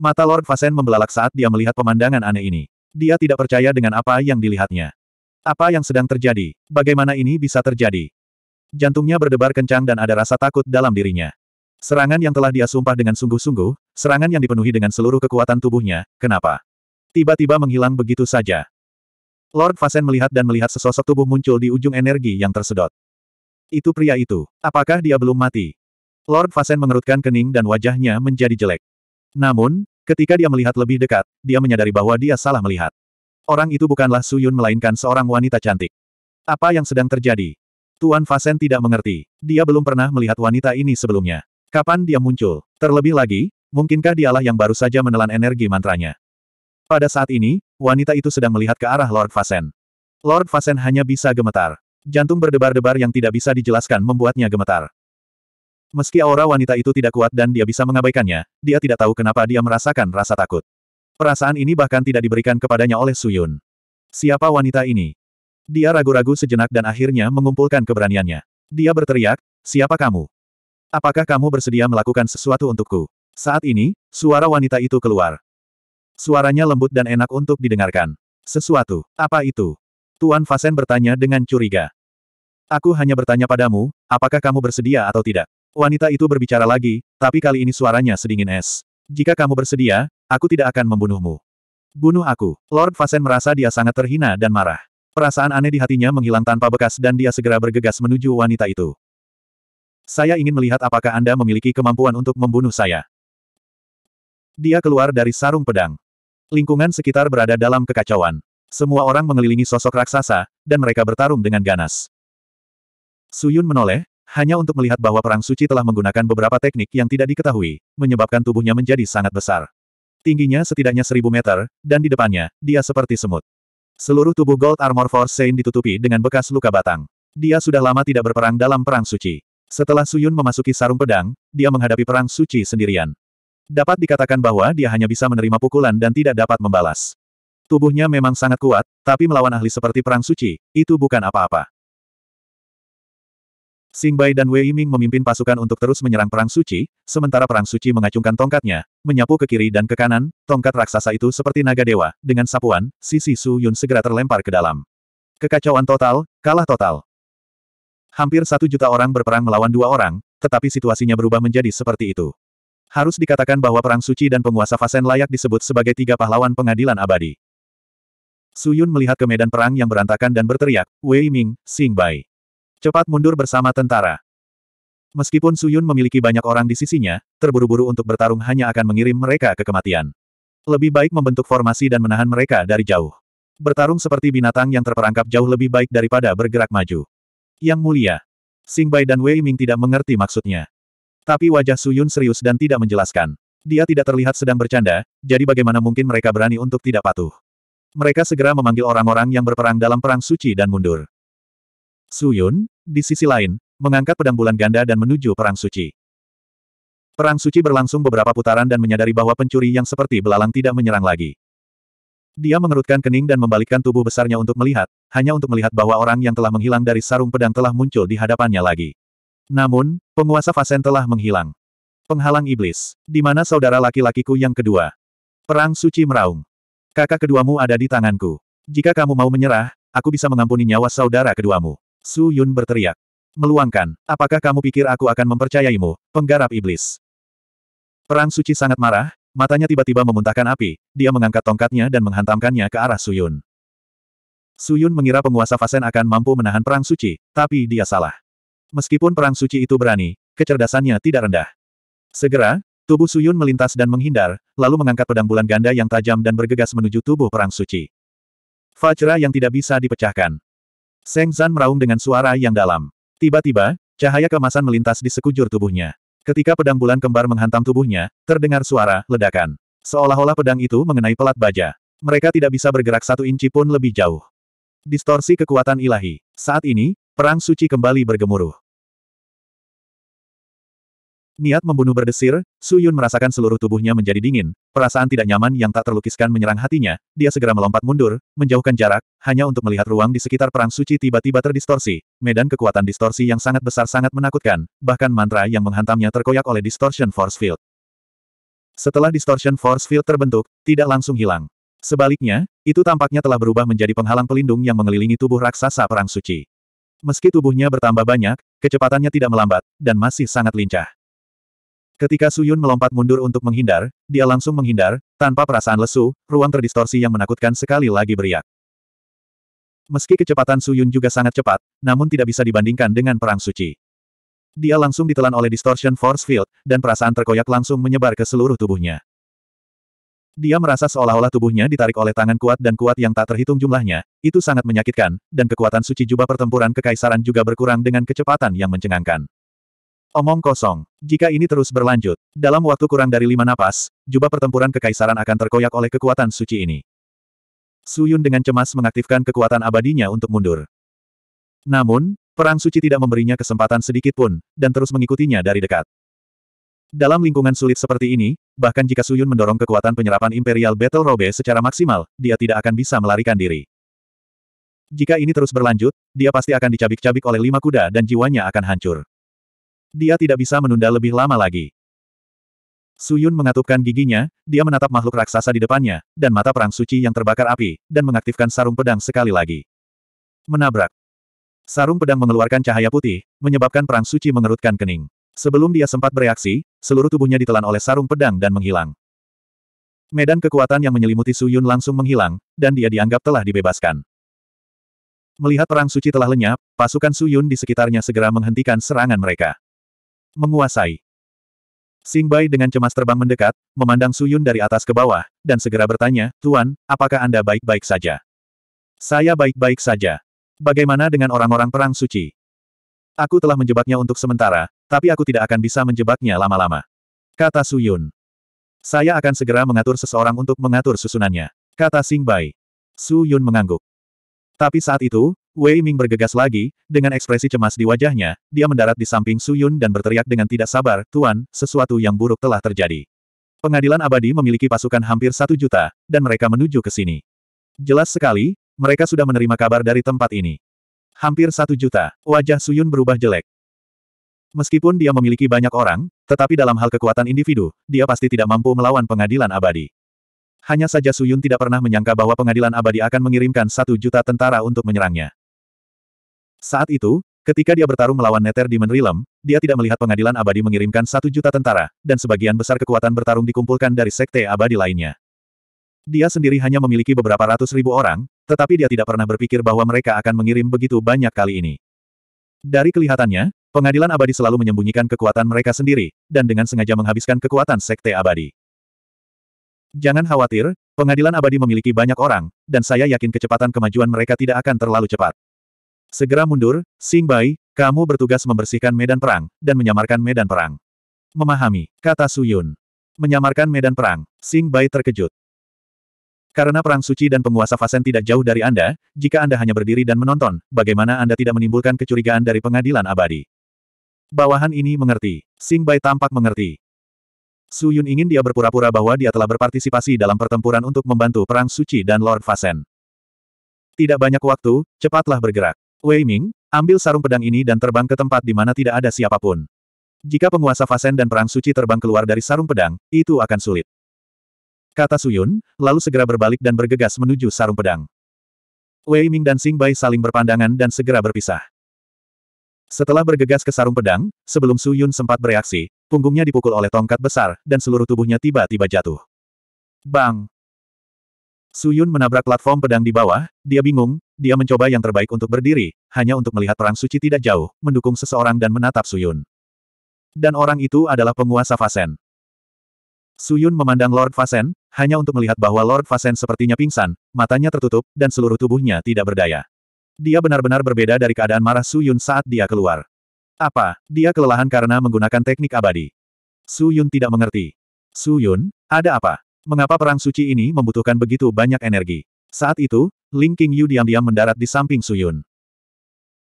Mata Lord Vasen membelalak saat dia melihat pemandangan aneh ini. Dia tidak percaya dengan apa yang dilihatnya. Apa yang sedang terjadi? Bagaimana ini bisa terjadi? Jantungnya berdebar kencang dan ada rasa takut dalam dirinya. Serangan yang telah dia sumpah dengan sungguh-sungguh, serangan yang dipenuhi dengan seluruh kekuatan tubuhnya, kenapa? Tiba-tiba menghilang begitu saja. Lord Fasen melihat dan melihat sesosok tubuh muncul di ujung energi yang tersedot. Itu pria itu, apakah dia belum mati? Lord Fasen mengerutkan kening dan wajahnya menjadi jelek. Namun, ketika dia melihat lebih dekat, dia menyadari bahwa dia salah melihat. Orang itu bukanlah Suyun melainkan seorang wanita cantik. Apa yang sedang terjadi? Tuan Fasen tidak mengerti. Dia belum pernah melihat wanita ini sebelumnya. Kapan dia muncul? Terlebih lagi, mungkinkah dialah yang baru saja menelan energi mantranya? Pada saat ini, wanita itu sedang melihat ke arah Lord Fasen. Lord Fasen hanya bisa gemetar. Jantung berdebar-debar yang tidak bisa dijelaskan membuatnya gemetar. Meski aura wanita itu tidak kuat dan dia bisa mengabaikannya, dia tidak tahu kenapa dia merasakan rasa takut. Perasaan ini bahkan tidak diberikan kepadanya oleh Suyun. Siapa wanita ini? Dia ragu-ragu sejenak dan akhirnya mengumpulkan keberaniannya. Dia berteriak, siapa kamu? Apakah kamu bersedia melakukan sesuatu untukku? Saat ini, suara wanita itu keluar. Suaranya lembut dan enak untuk didengarkan. Sesuatu. Apa itu? Tuan Fasen bertanya dengan curiga. Aku hanya bertanya padamu, apakah kamu bersedia atau tidak? Wanita itu berbicara lagi, tapi kali ini suaranya sedingin es. Jika kamu bersedia, aku tidak akan membunuhmu. Bunuh aku. Lord Fasen merasa dia sangat terhina dan marah. Perasaan aneh di hatinya menghilang tanpa bekas dan dia segera bergegas menuju wanita itu. Saya ingin melihat apakah Anda memiliki kemampuan untuk membunuh saya. Dia keluar dari sarung pedang. Lingkungan sekitar berada dalam kekacauan. Semua orang mengelilingi sosok raksasa, dan mereka bertarung dengan ganas. Suyun menoleh, hanya untuk melihat bahwa Perang Suci telah menggunakan beberapa teknik yang tidak diketahui, menyebabkan tubuhnya menjadi sangat besar. Tingginya setidaknya seribu meter, dan di depannya, dia seperti semut. Seluruh tubuh Gold Armor Force Saint ditutupi dengan bekas luka batang. Dia sudah lama tidak berperang dalam Perang Suci. Setelah Suyun memasuki sarung pedang, dia menghadapi perang suci sendirian. Dapat dikatakan bahwa dia hanya bisa menerima pukulan dan tidak dapat membalas. Tubuhnya memang sangat kuat, tapi melawan ahli seperti perang suci, itu bukan apa-apa. Sing Bai dan Wei Ming memimpin pasukan untuk terus menyerang Perang Suci, sementara Perang Suci mengacungkan tongkatnya, menyapu ke kiri dan ke kanan, tongkat raksasa itu seperti naga dewa, dengan sapuan, sisi Su Yun segera terlempar ke dalam. Kekacauan total, kalah total. Hampir satu juta orang berperang melawan dua orang, tetapi situasinya berubah menjadi seperti itu. Harus dikatakan bahwa Perang Suci dan penguasa Fasen layak disebut sebagai tiga pahlawan pengadilan abadi. Suyun melihat ke medan perang yang berantakan dan berteriak, Wei Ming, Xing Bai. Cepat mundur bersama tentara. Meskipun Suyun memiliki banyak orang di sisinya, terburu-buru untuk bertarung hanya akan mengirim mereka ke kematian. Lebih baik membentuk formasi dan menahan mereka dari jauh. Bertarung seperti binatang yang terperangkap jauh lebih baik daripada bergerak maju. Yang mulia. Sing Bai dan Wei Ming tidak mengerti maksudnya. Tapi wajah Su Yun serius dan tidak menjelaskan. Dia tidak terlihat sedang bercanda, jadi bagaimana mungkin mereka berani untuk tidak patuh. Mereka segera memanggil orang-orang yang berperang dalam perang suci dan mundur. Su Yun, di sisi lain, mengangkat pedang bulan ganda dan menuju perang suci. Perang suci berlangsung beberapa putaran dan menyadari bahwa pencuri yang seperti belalang tidak menyerang lagi. Dia mengerutkan kening dan membalikkan tubuh besarnya untuk melihat, hanya untuk melihat bahwa orang yang telah menghilang dari sarung pedang telah muncul di hadapannya lagi. Namun, penguasa Fasen telah menghilang. Penghalang iblis. Di mana saudara laki-lakiku yang kedua? Perang suci meraung. Kakak keduamu ada di tanganku. Jika kamu mau menyerah, aku bisa mengampuni nyawa saudara keduamu. Su Yun berteriak. Meluangkan, apakah kamu pikir aku akan mempercayaimu, penggarap iblis? Perang suci sangat marah, Matanya tiba-tiba memuntahkan api, dia mengangkat tongkatnya dan menghantamkannya ke arah Suyun. Suyun mengira penguasa Fasen akan mampu menahan perang suci, tapi dia salah. Meskipun perang suci itu berani, kecerdasannya tidak rendah. Segera, tubuh Suyun melintas dan menghindar, lalu mengangkat pedang bulan ganda yang tajam dan bergegas menuju tubuh perang suci. Fajra yang tidak bisa dipecahkan. Seng Zan meraung dengan suara yang dalam. Tiba-tiba, cahaya kemasan melintas di sekujur tubuhnya. Ketika pedang bulan kembar menghantam tubuhnya, terdengar suara ledakan. Seolah-olah pedang itu mengenai pelat baja. Mereka tidak bisa bergerak satu inci pun lebih jauh. Distorsi kekuatan ilahi. Saat ini, perang suci kembali bergemuruh. Niat membunuh berdesir, Su Yun merasakan seluruh tubuhnya menjadi dingin, perasaan tidak nyaman yang tak terlukiskan menyerang hatinya, dia segera melompat mundur, menjauhkan jarak, hanya untuk melihat ruang di sekitar perang suci tiba-tiba terdistorsi, medan kekuatan distorsi yang sangat besar sangat menakutkan, bahkan mantra yang menghantamnya terkoyak oleh distortion force field. Setelah distortion force field terbentuk, tidak langsung hilang. Sebaliknya, itu tampaknya telah berubah menjadi penghalang pelindung yang mengelilingi tubuh raksasa perang suci. Meski tubuhnya bertambah banyak, kecepatannya tidak melambat, dan masih sangat lincah. Ketika Suyun melompat mundur untuk menghindar, dia langsung menghindar, tanpa perasaan lesu, ruang terdistorsi yang menakutkan sekali lagi beriak. Meski kecepatan Suyun juga sangat cepat, namun tidak bisa dibandingkan dengan Perang Suci. Dia langsung ditelan oleh distortion force field, dan perasaan terkoyak langsung menyebar ke seluruh tubuhnya. Dia merasa seolah-olah tubuhnya ditarik oleh tangan kuat dan kuat yang tak terhitung jumlahnya, itu sangat menyakitkan, dan kekuatan suci jubah pertempuran kekaisaran juga berkurang dengan kecepatan yang mencengangkan. Omong kosong. Jika ini terus berlanjut, dalam waktu kurang dari lima napas, jubah pertempuran kekaisaran akan terkoyak oleh kekuatan suci ini. Suyun dengan cemas mengaktifkan kekuatan abadinya untuk mundur. Namun, perang suci tidak memberinya kesempatan sedikit pun, dan terus mengikutinya dari dekat. Dalam lingkungan sulit seperti ini, bahkan jika Suyun mendorong kekuatan penyerapan Imperial Battle Robe secara maksimal, dia tidak akan bisa melarikan diri. Jika ini terus berlanjut, dia pasti akan dicabik-cabik oleh lima kuda dan jiwanya akan hancur. Dia tidak bisa menunda lebih lama lagi. Suyun mengatupkan giginya, dia menatap makhluk raksasa di depannya, dan mata perang suci yang terbakar api, dan mengaktifkan sarung pedang sekali lagi. Menabrak. Sarung pedang mengeluarkan cahaya putih, menyebabkan perang suci mengerutkan kening. Sebelum dia sempat bereaksi, seluruh tubuhnya ditelan oleh sarung pedang dan menghilang. Medan kekuatan yang menyelimuti Suyun langsung menghilang, dan dia dianggap telah dibebaskan. Melihat perang suci telah lenyap, pasukan Suyun di sekitarnya segera menghentikan serangan mereka. Menguasai. Sing Bai dengan cemas terbang mendekat, memandang Su Yun dari atas ke bawah, dan segera bertanya, Tuan, apakah Anda baik-baik saja? Saya baik-baik saja. Bagaimana dengan orang-orang perang suci? Aku telah menjebaknya untuk sementara, tapi aku tidak akan bisa menjebaknya lama-lama. Kata Su Yun. Saya akan segera mengatur seseorang untuk mengatur susunannya. Kata Sing Bai. Su Yun mengangguk. Tapi saat itu, Wei Ming bergegas lagi, dengan ekspresi cemas di wajahnya, dia mendarat di samping Su Yun dan berteriak dengan tidak sabar, Tuan, sesuatu yang buruk telah terjadi. Pengadilan abadi memiliki pasukan hampir satu juta, dan mereka menuju ke sini. Jelas sekali, mereka sudah menerima kabar dari tempat ini. Hampir satu juta, wajah Su Yun berubah jelek. Meskipun dia memiliki banyak orang, tetapi dalam hal kekuatan individu, dia pasti tidak mampu melawan pengadilan abadi. Hanya saja Suyun tidak pernah menyangka bahwa pengadilan abadi akan mengirimkan satu juta tentara untuk menyerangnya. Saat itu, ketika dia bertarung melawan Nether Demon Realm, dia tidak melihat pengadilan abadi mengirimkan satu juta tentara, dan sebagian besar kekuatan bertarung dikumpulkan dari sekte abadi lainnya. Dia sendiri hanya memiliki beberapa ratus ribu orang, tetapi dia tidak pernah berpikir bahwa mereka akan mengirim begitu banyak kali ini. Dari kelihatannya, pengadilan abadi selalu menyembunyikan kekuatan mereka sendiri, dan dengan sengaja menghabiskan kekuatan sekte abadi. Jangan khawatir, pengadilan abadi memiliki banyak orang, dan saya yakin kecepatan kemajuan mereka tidak akan terlalu cepat. Segera mundur, Sing Bai, kamu bertugas membersihkan medan perang, dan menyamarkan medan perang. Memahami, kata Su Yun. Menyamarkan medan perang, Sing Bai terkejut. Karena perang suci dan penguasa Fasen tidak jauh dari Anda, jika Anda hanya berdiri dan menonton, bagaimana Anda tidak menimbulkan kecurigaan dari pengadilan abadi? Bawahan ini mengerti. Sing Bai tampak mengerti. Su Yun ingin dia berpura-pura bahwa dia telah berpartisipasi dalam pertempuran untuk membantu perang suci dan Lord Fasen. Tidak banyak waktu, cepatlah bergerak. Wei Ming, ambil sarung pedang ini dan terbang ke tempat di mana tidak ada siapapun. Jika penguasa Fasen dan Perang Suci terbang keluar dari sarung pedang, itu akan sulit. Kata Suyun, lalu segera berbalik dan bergegas menuju sarung pedang. Wei Ming dan Sing Bai saling berpandangan dan segera berpisah. Setelah bergegas ke sarung pedang, sebelum Suyun sempat bereaksi, punggungnya dipukul oleh tongkat besar, dan seluruh tubuhnya tiba-tiba jatuh. Bang! Suyun menabrak platform pedang di bawah, dia bingung, dia mencoba yang terbaik untuk berdiri, hanya untuk melihat perang suci tidak jauh, mendukung seseorang dan menatap Suyun. Dan orang itu adalah penguasa Fasen. Suyun memandang Lord Fasen, hanya untuk melihat bahwa Lord Fasen sepertinya pingsan, matanya tertutup, dan seluruh tubuhnya tidak berdaya. Dia benar-benar berbeda dari keadaan marah Suyun saat dia keluar. Apa, dia kelelahan karena menggunakan teknik abadi? Suyun tidak mengerti. Suyun, ada apa? Mengapa perang suci ini membutuhkan begitu banyak energi? Saat itu, Ling Yu diam-diam mendarat di samping Suyun.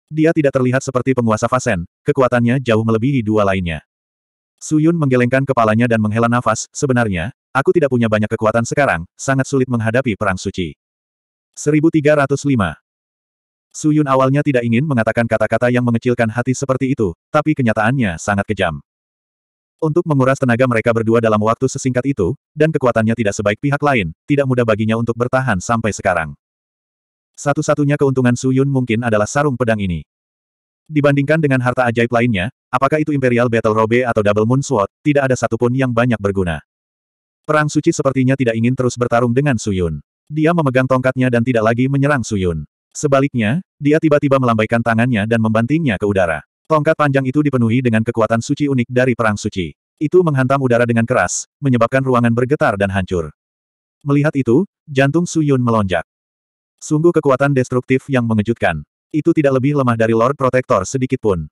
Dia tidak terlihat seperti penguasa Fasen, kekuatannya jauh melebihi dua lainnya. Suyun menggelengkan kepalanya dan menghela nafas, sebenarnya, aku tidak punya banyak kekuatan sekarang, sangat sulit menghadapi perang suci. 1305 Suyun awalnya tidak ingin mengatakan kata-kata yang mengecilkan hati seperti itu, tapi kenyataannya sangat kejam. Untuk menguras tenaga mereka berdua dalam waktu sesingkat itu, dan kekuatannya tidak sebaik pihak lain, tidak mudah baginya untuk bertahan sampai sekarang. Satu-satunya keuntungan Su Yun mungkin adalah sarung pedang ini. Dibandingkan dengan harta ajaib lainnya, apakah itu Imperial Battle Robe atau Double Moon Sword, tidak ada satupun yang banyak berguna. Perang suci sepertinya tidak ingin terus bertarung dengan Su Yun. Dia memegang tongkatnya dan tidak lagi menyerang Su Yun. Sebaliknya, dia tiba-tiba melambaikan tangannya dan membantingnya ke udara. Tongkat panjang itu dipenuhi dengan kekuatan suci unik dari perang suci. Itu menghantam udara dengan keras, menyebabkan ruangan bergetar dan hancur. Melihat itu, jantung Su Yun melonjak. Sungguh kekuatan destruktif yang mengejutkan. Itu tidak lebih lemah dari Lord Protector sedikitpun.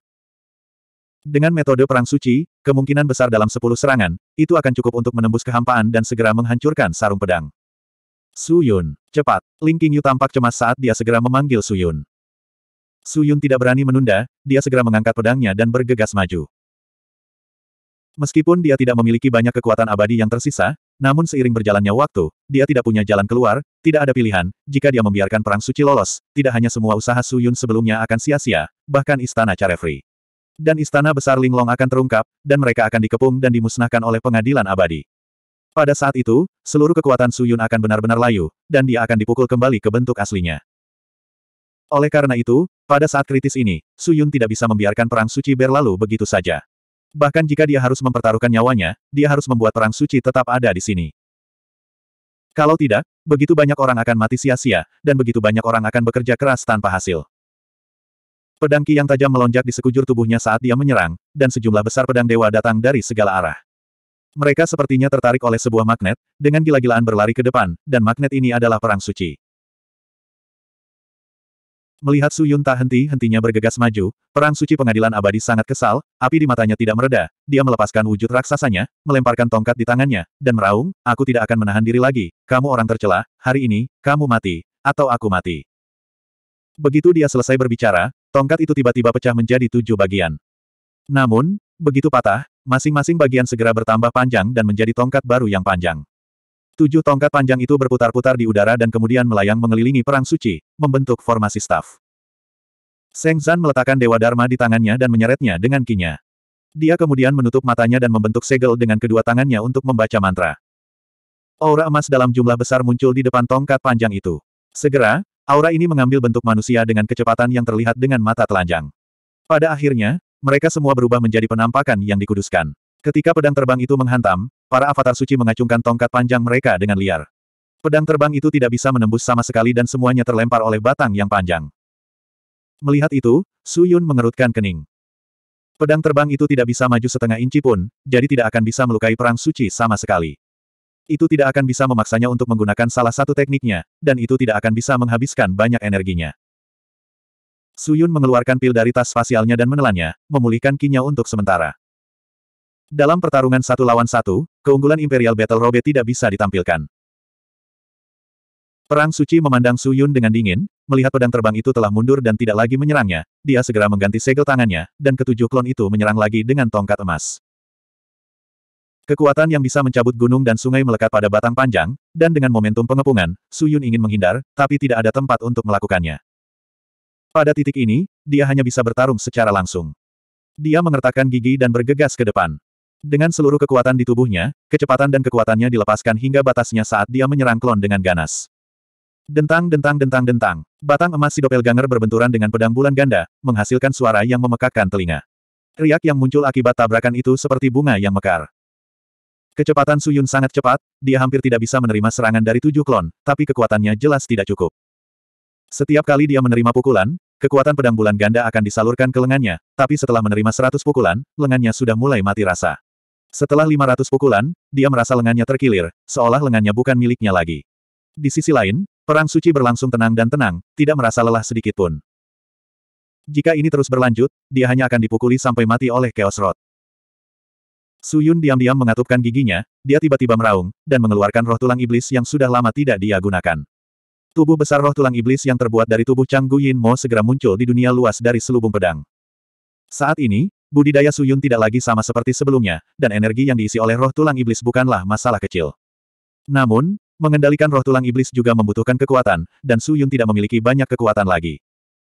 Dengan metode perang suci, kemungkinan besar dalam sepuluh serangan, itu akan cukup untuk menembus kehampaan dan segera menghancurkan sarung pedang. Su Yun, cepat, Ling Qingyu tampak cemas saat dia segera memanggil Su Yun. Su Yun tidak berani menunda, dia segera mengangkat pedangnya dan bergegas maju. Meskipun dia tidak memiliki banyak kekuatan abadi yang tersisa, namun seiring berjalannya waktu, dia tidak punya jalan keluar, tidak ada pilihan, jika dia membiarkan Perang Suci lolos, tidak hanya semua usaha Su Yun sebelumnya akan sia-sia, bahkan Istana Carefree. Dan Istana Besar Linglong akan terungkap, dan mereka akan dikepung dan dimusnahkan oleh pengadilan abadi. Pada saat itu, seluruh kekuatan Su Yun akan benar-benar layu, dan dia akan dipukul kembali ke bentuk aslinya. Oleh karena itu, pada saat kritis ini, Su Yun tidak bisa membiarkan perang suci berlalu begitu saja. Bahkan jika dia harus mempertaruhkan nyawanya, dia harus membuat perang suci tetap ada di sini. Kalau tidak, begitu banyak orang akan mati sia-sia, dan begitu banyak orang akan bekerja keras tanpa hasil. Pedang Ki yang tajam melonjak di sekujur tubuhnya saat dia menyerang, dan sejumlah besar pedang dewa datang dari segala arah. Mereka sepertinya tertarik oleh sebuah magnet, dengan gila-gilaan berlari ke depan, dan magnet ini adalah perang suci. Melihat Su Yun tak henti-hentinya bergegas maju, perang suci pengadilan abadi sangat kesal, api di matanya tidak mereda, dia melepaskan wujud raksasanya, melemparkan tongkat di tangannya, dan meraung, aku tidak akan menahan diri lagi, kamu orang tercela, hari ini, kamu mati, atau aku mati. Begitu dia selesai berbicara, tongkat itu tiba-tiba pecah menjadi tujuh bagian. Namun, begitu patah, masing-masing bagian segera bertambah panjang dan menjadi tongkat baru yang panjang. Ketujuh tongkat panjang itu berputar-putar di udara dan kemudian melayang mengelilingi perang suci, membentuk formasi staf. Seng Zan meletakkan Dewa Dharma di tangannya dan menyeretnya dengan kinya. Dia kemudian menutup matanya dan membentuk segel dengan kedua tangannya untuk membaca mantra. Aura emas dalam jumlah besar muncul di depan tongkat panjang itu. Segera, aura ini mengambil bentuk manusia dengan kecepatan yang terlihat dengan mata telanjang. Pada akhirnya, mereka semua berubah menjadi penampakan yang dikuduskan. Ketika pedang terbang itu menghantam, para avatar suci mengacungkan tongkat panjang mereka dengan liar. Pedang terbang itu tidak bisa menembus sama sekali dan semuanya terlempar oleh batang yang panjang. Melihat itu, Su Yun mengerutkan kening. Pedang terbang itu tidak bisa maju setengah inci pun, jadi tidak akan bisa melukai perang suci sama sekali. Itu tidak akan bisa memaksanya untuk menggunakan salah satu tekniknya, dan itu tidak akan bisa menghabiskan banyak energinya. Suyun mengeluarkan pil dari tas spasialnya dan menelannya, memulihkan kinya untuk sementara. Dalam pertarungan satu lawan satu, keunggulan Imperial Battle Robe tidak bisa ditampilkan. Perang Suci memandang Su Yun dengan dingin, melihat pedang terbang itu telah mundur dan tidak lagi menyerangnya, dia segera mengganti segel tangannya, dan ketujuh klon itu menyerang lagi dengan tongkat emas. Kekuatan yang bisa mencabut gunung dan sungai melekat pada batang panjang, dan dengan momentum pengepungan, Su Yun ingin menghindar, tapi tidak ada tempat untuk melakukannya. Pada titik ini, dia hanya bisa bertarung secara langsung. Dia mengertakkan gigi dan bergegas ke depan. Dengan seluruh kekuatan di tubuhnya, kecepatan dan kekuatannya dilepaskan hingga batasnya saat dia menyerang klon dengan ganas. Dentang dentang dentang dentang, batang emas Ganger berbenturan dengan pedang bulan ganda, menghasilkan suara yang memekakkan telinga. Riak yang muncul akibat tabrakan itu seperti bunga yang mekar. Kecepatan Suyun sangat cepat, dia hampir tidak bisa menerima serangan dari tujuh klon, tapi kekuatannya jelas tidak cukup. Setiap kali dia menerima pukulan, kekuatan pedang bulan ganda akan disalurkan ke lengannya, tapi setelah menerima seratus pukulan, lengannya sudah mulai mati rasa. Setelah 500 pukulan, dia merasa lengannya terkilir, seolah lengannya bukan miliknya lagi. Di sisi lain, perang suci berlangsung tenang dan tenang, tidak merasa lelah sedikit pun. Jika ini terus berlanjut, dia hanya akan dipukuli sampai mati oleh Chaos Rod. Suyun diam-diam mengatupkan giginya, dia tiba-tiba meraung, dan mengeluarkan roh tulang iblis yang sudah lama tidak dia gunakan. Tubuh besar roh tulang iblis yang terbuat dari tubuh Chang Guyin Mo segera muncul di dunia luas dari selubung pedang. Saat ini, budidaya Suyun tidak lagi sama seperti sebelumnya, dan energi yang diisi oleh roh tulang iblis bukanlah masalah kecil. Namun, mengendalikan roh tulang iblis juga membutuhkan kekuatan, dan Suyun tidak memiliki banyak kekuatan lagi.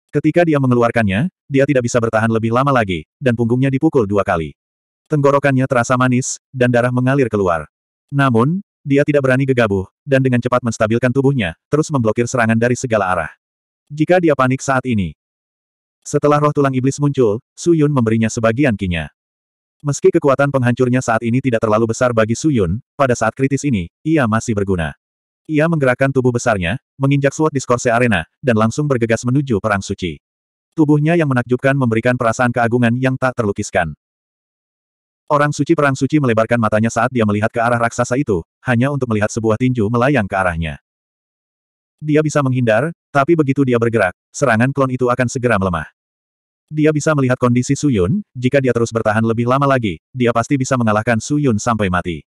Ketika dia mengeluarkannya, dia tidak bisa bertahan lebih lama lagi, dan punggungnya dipukul dua kali. Tenggorokannya terasa manis, dan darah mengalir keluar. Namun, dia tidak berani gegabah, dan dengan cepat menstabilkan tubuhnya, terus memblokir serangan dari segala arah. Jika dia panik saat ini, setelah roh tulang iblis muncul, Su Yun memberinya sebagian kinya. Meski kekuatan penghancurnya saat ini tidak terlalu besar bagi Su Yun, pada saat kritis ini, ia masih berguna. Ia menggerakkan tubuh besarnya, menginjak di skorse Arena, dan langsung bergegas menuju Perang Suci. Tubuhnya yang menakjubkan memberikan perasaan keagungan yang tak terlukiskan. Orang suci Perang Suci melebarkan matanya saat dia melihat ke arah raksasa itu, hanya untuk melihat sebuah tinju melayang ke arahnya. Dia bisa menghindar, tapi begitu dia bergerak, serangan klon itu akan segera melemah. Dia bisa melihat kondisi Suyun, jika dia terus bertahan lebih lama lagi, dia pasti bisa mengalahkan Suyun sampai mati.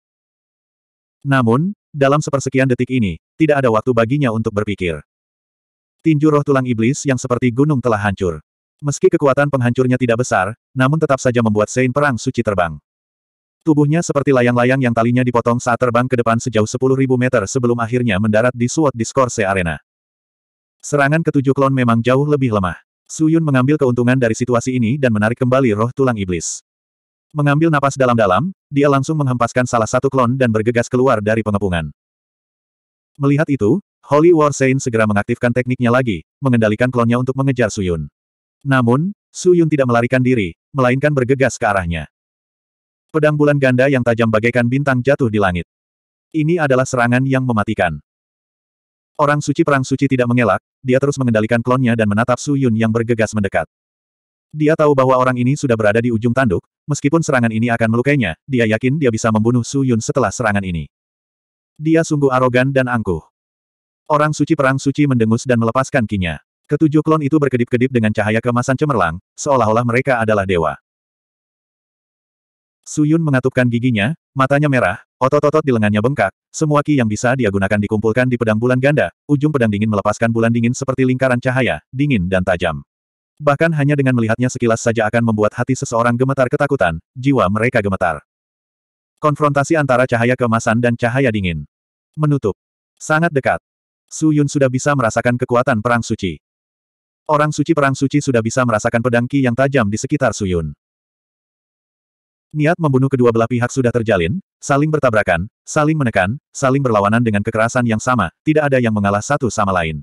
Namun, dalam sepersekian detik ini, tidak ada waktu baginya untuk berpikir. Tinju roh tulang iblis yang seperti gunung telah hancur. Meski kekuatan penghancurnya tidak besar, namun tetap saja membuat Sein Perang Suci terbang. Tubuhnya seperti layang-layang yang talinya dipotong saat terbang ke depan sejauh 10.000 meter sebelum akhirnya mendarat di Suot Discourse Arena. Serangan ketujuh klon memang jauh lebih lemah. Suyun mengambil keuntungan dari situasi ini dan menarik kembali roh tulang iblis. Mengambil napas dalam-dalam, dia langsung menghempaskan salah satu klon dan bergegas keluar dari pengepungan. Melihat itu, Holy War Saint segera mengaktifkan tekniknya lagi, mengendalikan klonnya untuk mengejar Suyun. Namun, Suyun tidak melarikan diri, melainkan bergegas ke arahnya. Pedang bulan ganda yang tajam bagaikan bintang jatuh di langit. Ini adalah serangan yang mematikan. Orang suci perang suci tidak mengelak, dia terus mengendalikan klonnya dan menatap Su Yun yang bergegas mendekat. Dia tahu bahwa orang ini sudah berada di ujung tanduk, meskipun serangan ini akan melukainya, dia yakin dia bisa membunuh Su Yun setelah serangan ini. Dia sungguh arogan dan angkuh. Orang suci perang suci mendengus dan melepaskan kinya. Ketujuh klon itu berkedip-kedip dengan cahaya kemasan cemerlang, seolah-olah mereka adalah dewa. Suyun mengatupkan giginya, matanya merah, otot-otot di lengannya bengkak, semua ki yang bisa dia gunakan dikumpulkan di pedang bulan ganda, ujung pedang dingin melepaskan bulan dingin seperti lingkaran cahaya, dingin dan tajam. Bahkan hanya dengan melihatnya sekilas saja akan membuat hati seseorang gemetar ketakutan, jiwa mereka gemetar. Konfrontasi antara cahaya kemasan dan cahaya dingin. Menutup. Sangat dekat. Su Yun sudah bisa merasakan kekuatan perang suci. Orang suci perang suci sudah bisa merasakan pedang Ki yang tajam di sekitar Su Yun. Niat membunuh kedua belah pihak sudah terjalin, saling bertabrakan, saling menekan, saling berlawanan dengan kekerasan yang sama, tidak ada yang mengalah satu sama lain.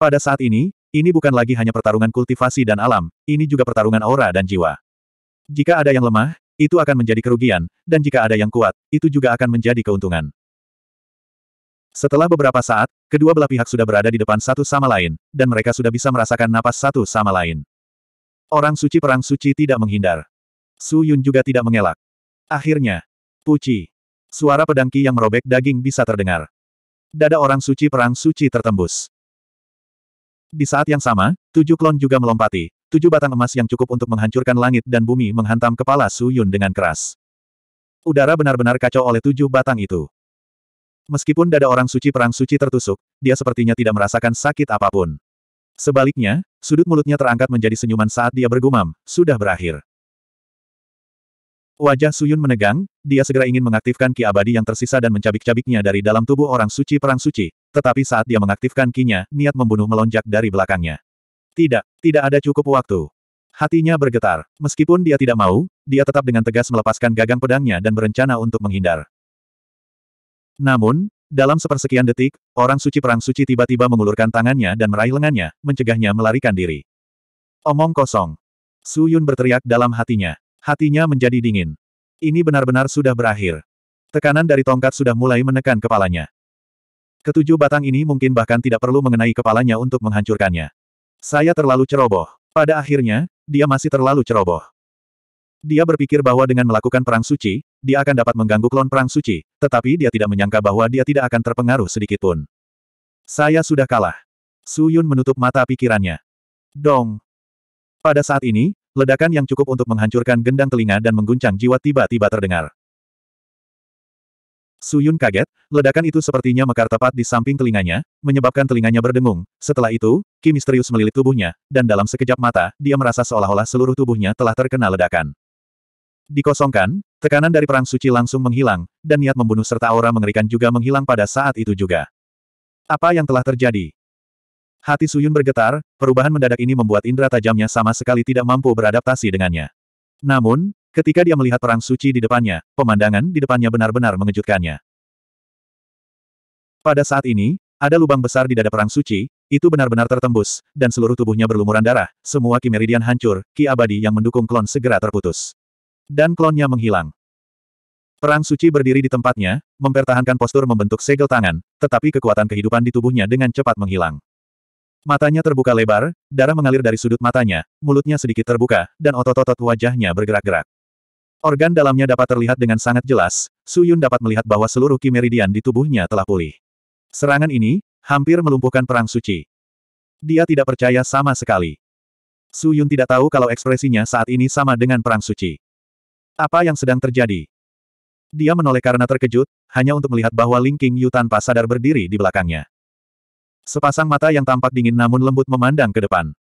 Pada saat ini, ini bukan lagi hanya pertarungan kultivasi dan alam, ini juga pertarungan aura dan jiwa. Jika ada yang lemah, itu akan menjadi kerugian, dan jika ada yang kuat, itu juga akan menjadi keuntungan. Setelah beberapa saat, kedua belah pihak sudah berada di depan satu sama lain, dan mereka sudah bisa merasakan napas satu sama lain. Orang suci perang suci tidak menghindar. Su Yun juga tidak mengelak. Akhirnya, puci. Suara pedangki yang merobek daging bisa terdengar. Dada orang suci perang suci tertembus. Di saat yang sama, tujuh klon juga melompati, tujuh batang emas yang cukup untuk menghancurkan langit dan bumi menghantam kepala Su Yun dengan keras. Udara benar-benar kacau oleh tujuh batang itu. Meskipun dada orang suci perang suci tertusuk, dia sepertinya tidak merasakan sakit apapun. Sebaliknya, sudut mulutnya terangkat menjadi senyuman saat dia bergumam, sudah berakhir. Wajah Suyun menegang, dia segera ingin mengaktifkan ki abadi yang tersisa dan mencabik-cabiknya dari dalam tubuh orang suci perang suci, tetapi saat dia mengaktifkan kinya, niat membunuh melonjak dari belakangnya. Tidak, tidak ada cukup waktu. Hatinya bergetar. Meskipun dia tidak mau, dia tetap dengan tegas melepaskan gagang pedangnya dan berencana untuk menghindar. Namun, dalam sepersekian detik, orang suci perang suci tiba-tiba mengulurkan tangannya dan meraih lengannya, mencegahnya melarikan diri. Omong kosong. Su Yun berteriak dalam hatinya. Hatinya menjadi dingin. Ini benar-benar sudah berakhir. Tekanan dari tongkat sudah mulai menekan kepalanya. Ketujuh batang ini mungkin bahkan tidak perlu mengenai kepalanya untuk menghancurkannya. Saya terlalu ceroboh. Pada akhirnya, dia masih terlalu ceroboh. Dia berpikir bahwa dengan melakukan perang suci, dia akan dapat mengganggu klon perang suci, tetapi dia tidak menyangka bahwa dia tidak akan terpengaruh sedikitpun. Saya sudah kalah. Su Yun menutup mata pikirannya. Dong. Pada saat ini, Ledakan yang cukup untuk menghancurkan gendang telinga dan mengguncang jiwa tiba-tiba terdengar. Suyun kaget, ledakan itu sepertinya mekar tepat di samping telinganya, menyebabkan telinganya berdengung. Setelah itu, Ki misterius melilit tubuhnya, dan dalam sekejap mata, dia merasa seolah-olah seluruh tubuhnya telah terkena ledakan. Dikosongkan, tekanan dari Perang Suci langsung menghilang, dan niat membunuh serta aura mengerikan juga menghilang pada saat itu juga. Apa yang telah terjadi? Hati Suyun bergetar, perubahan mendadak ini membuat indera tajamnya sama sekali tidak mampu beradaptasi dengannya. Namun, ketika dia melihat perang suci di depannya, pemandangan di depannya benar-benar mengejutkannya. Pada saat ini, ada lubang besar di dada perang suci, itu benar-benar tertembus, dan seluruh tubuhnya berlumuran darah, semua ki hancur, ki abadi yang mendukung klon segera terputus. Dan klonnya menghilang. Perang suci berdiri di tempatnya, mempertahankan postur membentuk segel tangan, tetapi kekuatan kehidupan di tubuhnya dengan cepat menghilang. Matanya terbuka lebar, darah mengalir dari sudut matanya, mulutnya sedikit terbuka, dan otot-otot wajahnya bergerak-gerak. Organ dalamnya dapat terlihat dengan sangat jelas, Su Yun dapat melihat bahwa seluruh kimeridian di tubuhnya telah pulih. Serangan ini, hampir melumpuhkan perang suci. Dia tidak percaya sama sekali. Su Yun tidak tahu kalau ekspresinya saat ini sama dengan perang suci. Apa yang sedang terjadi? Dia menoleh karena terkejut, hanya untuk melihat bahwa Ling King Yu tanpa sadar berdiri di belakangnya. Sepasang mata yang tampak dingin namun lembut memandang ke depan.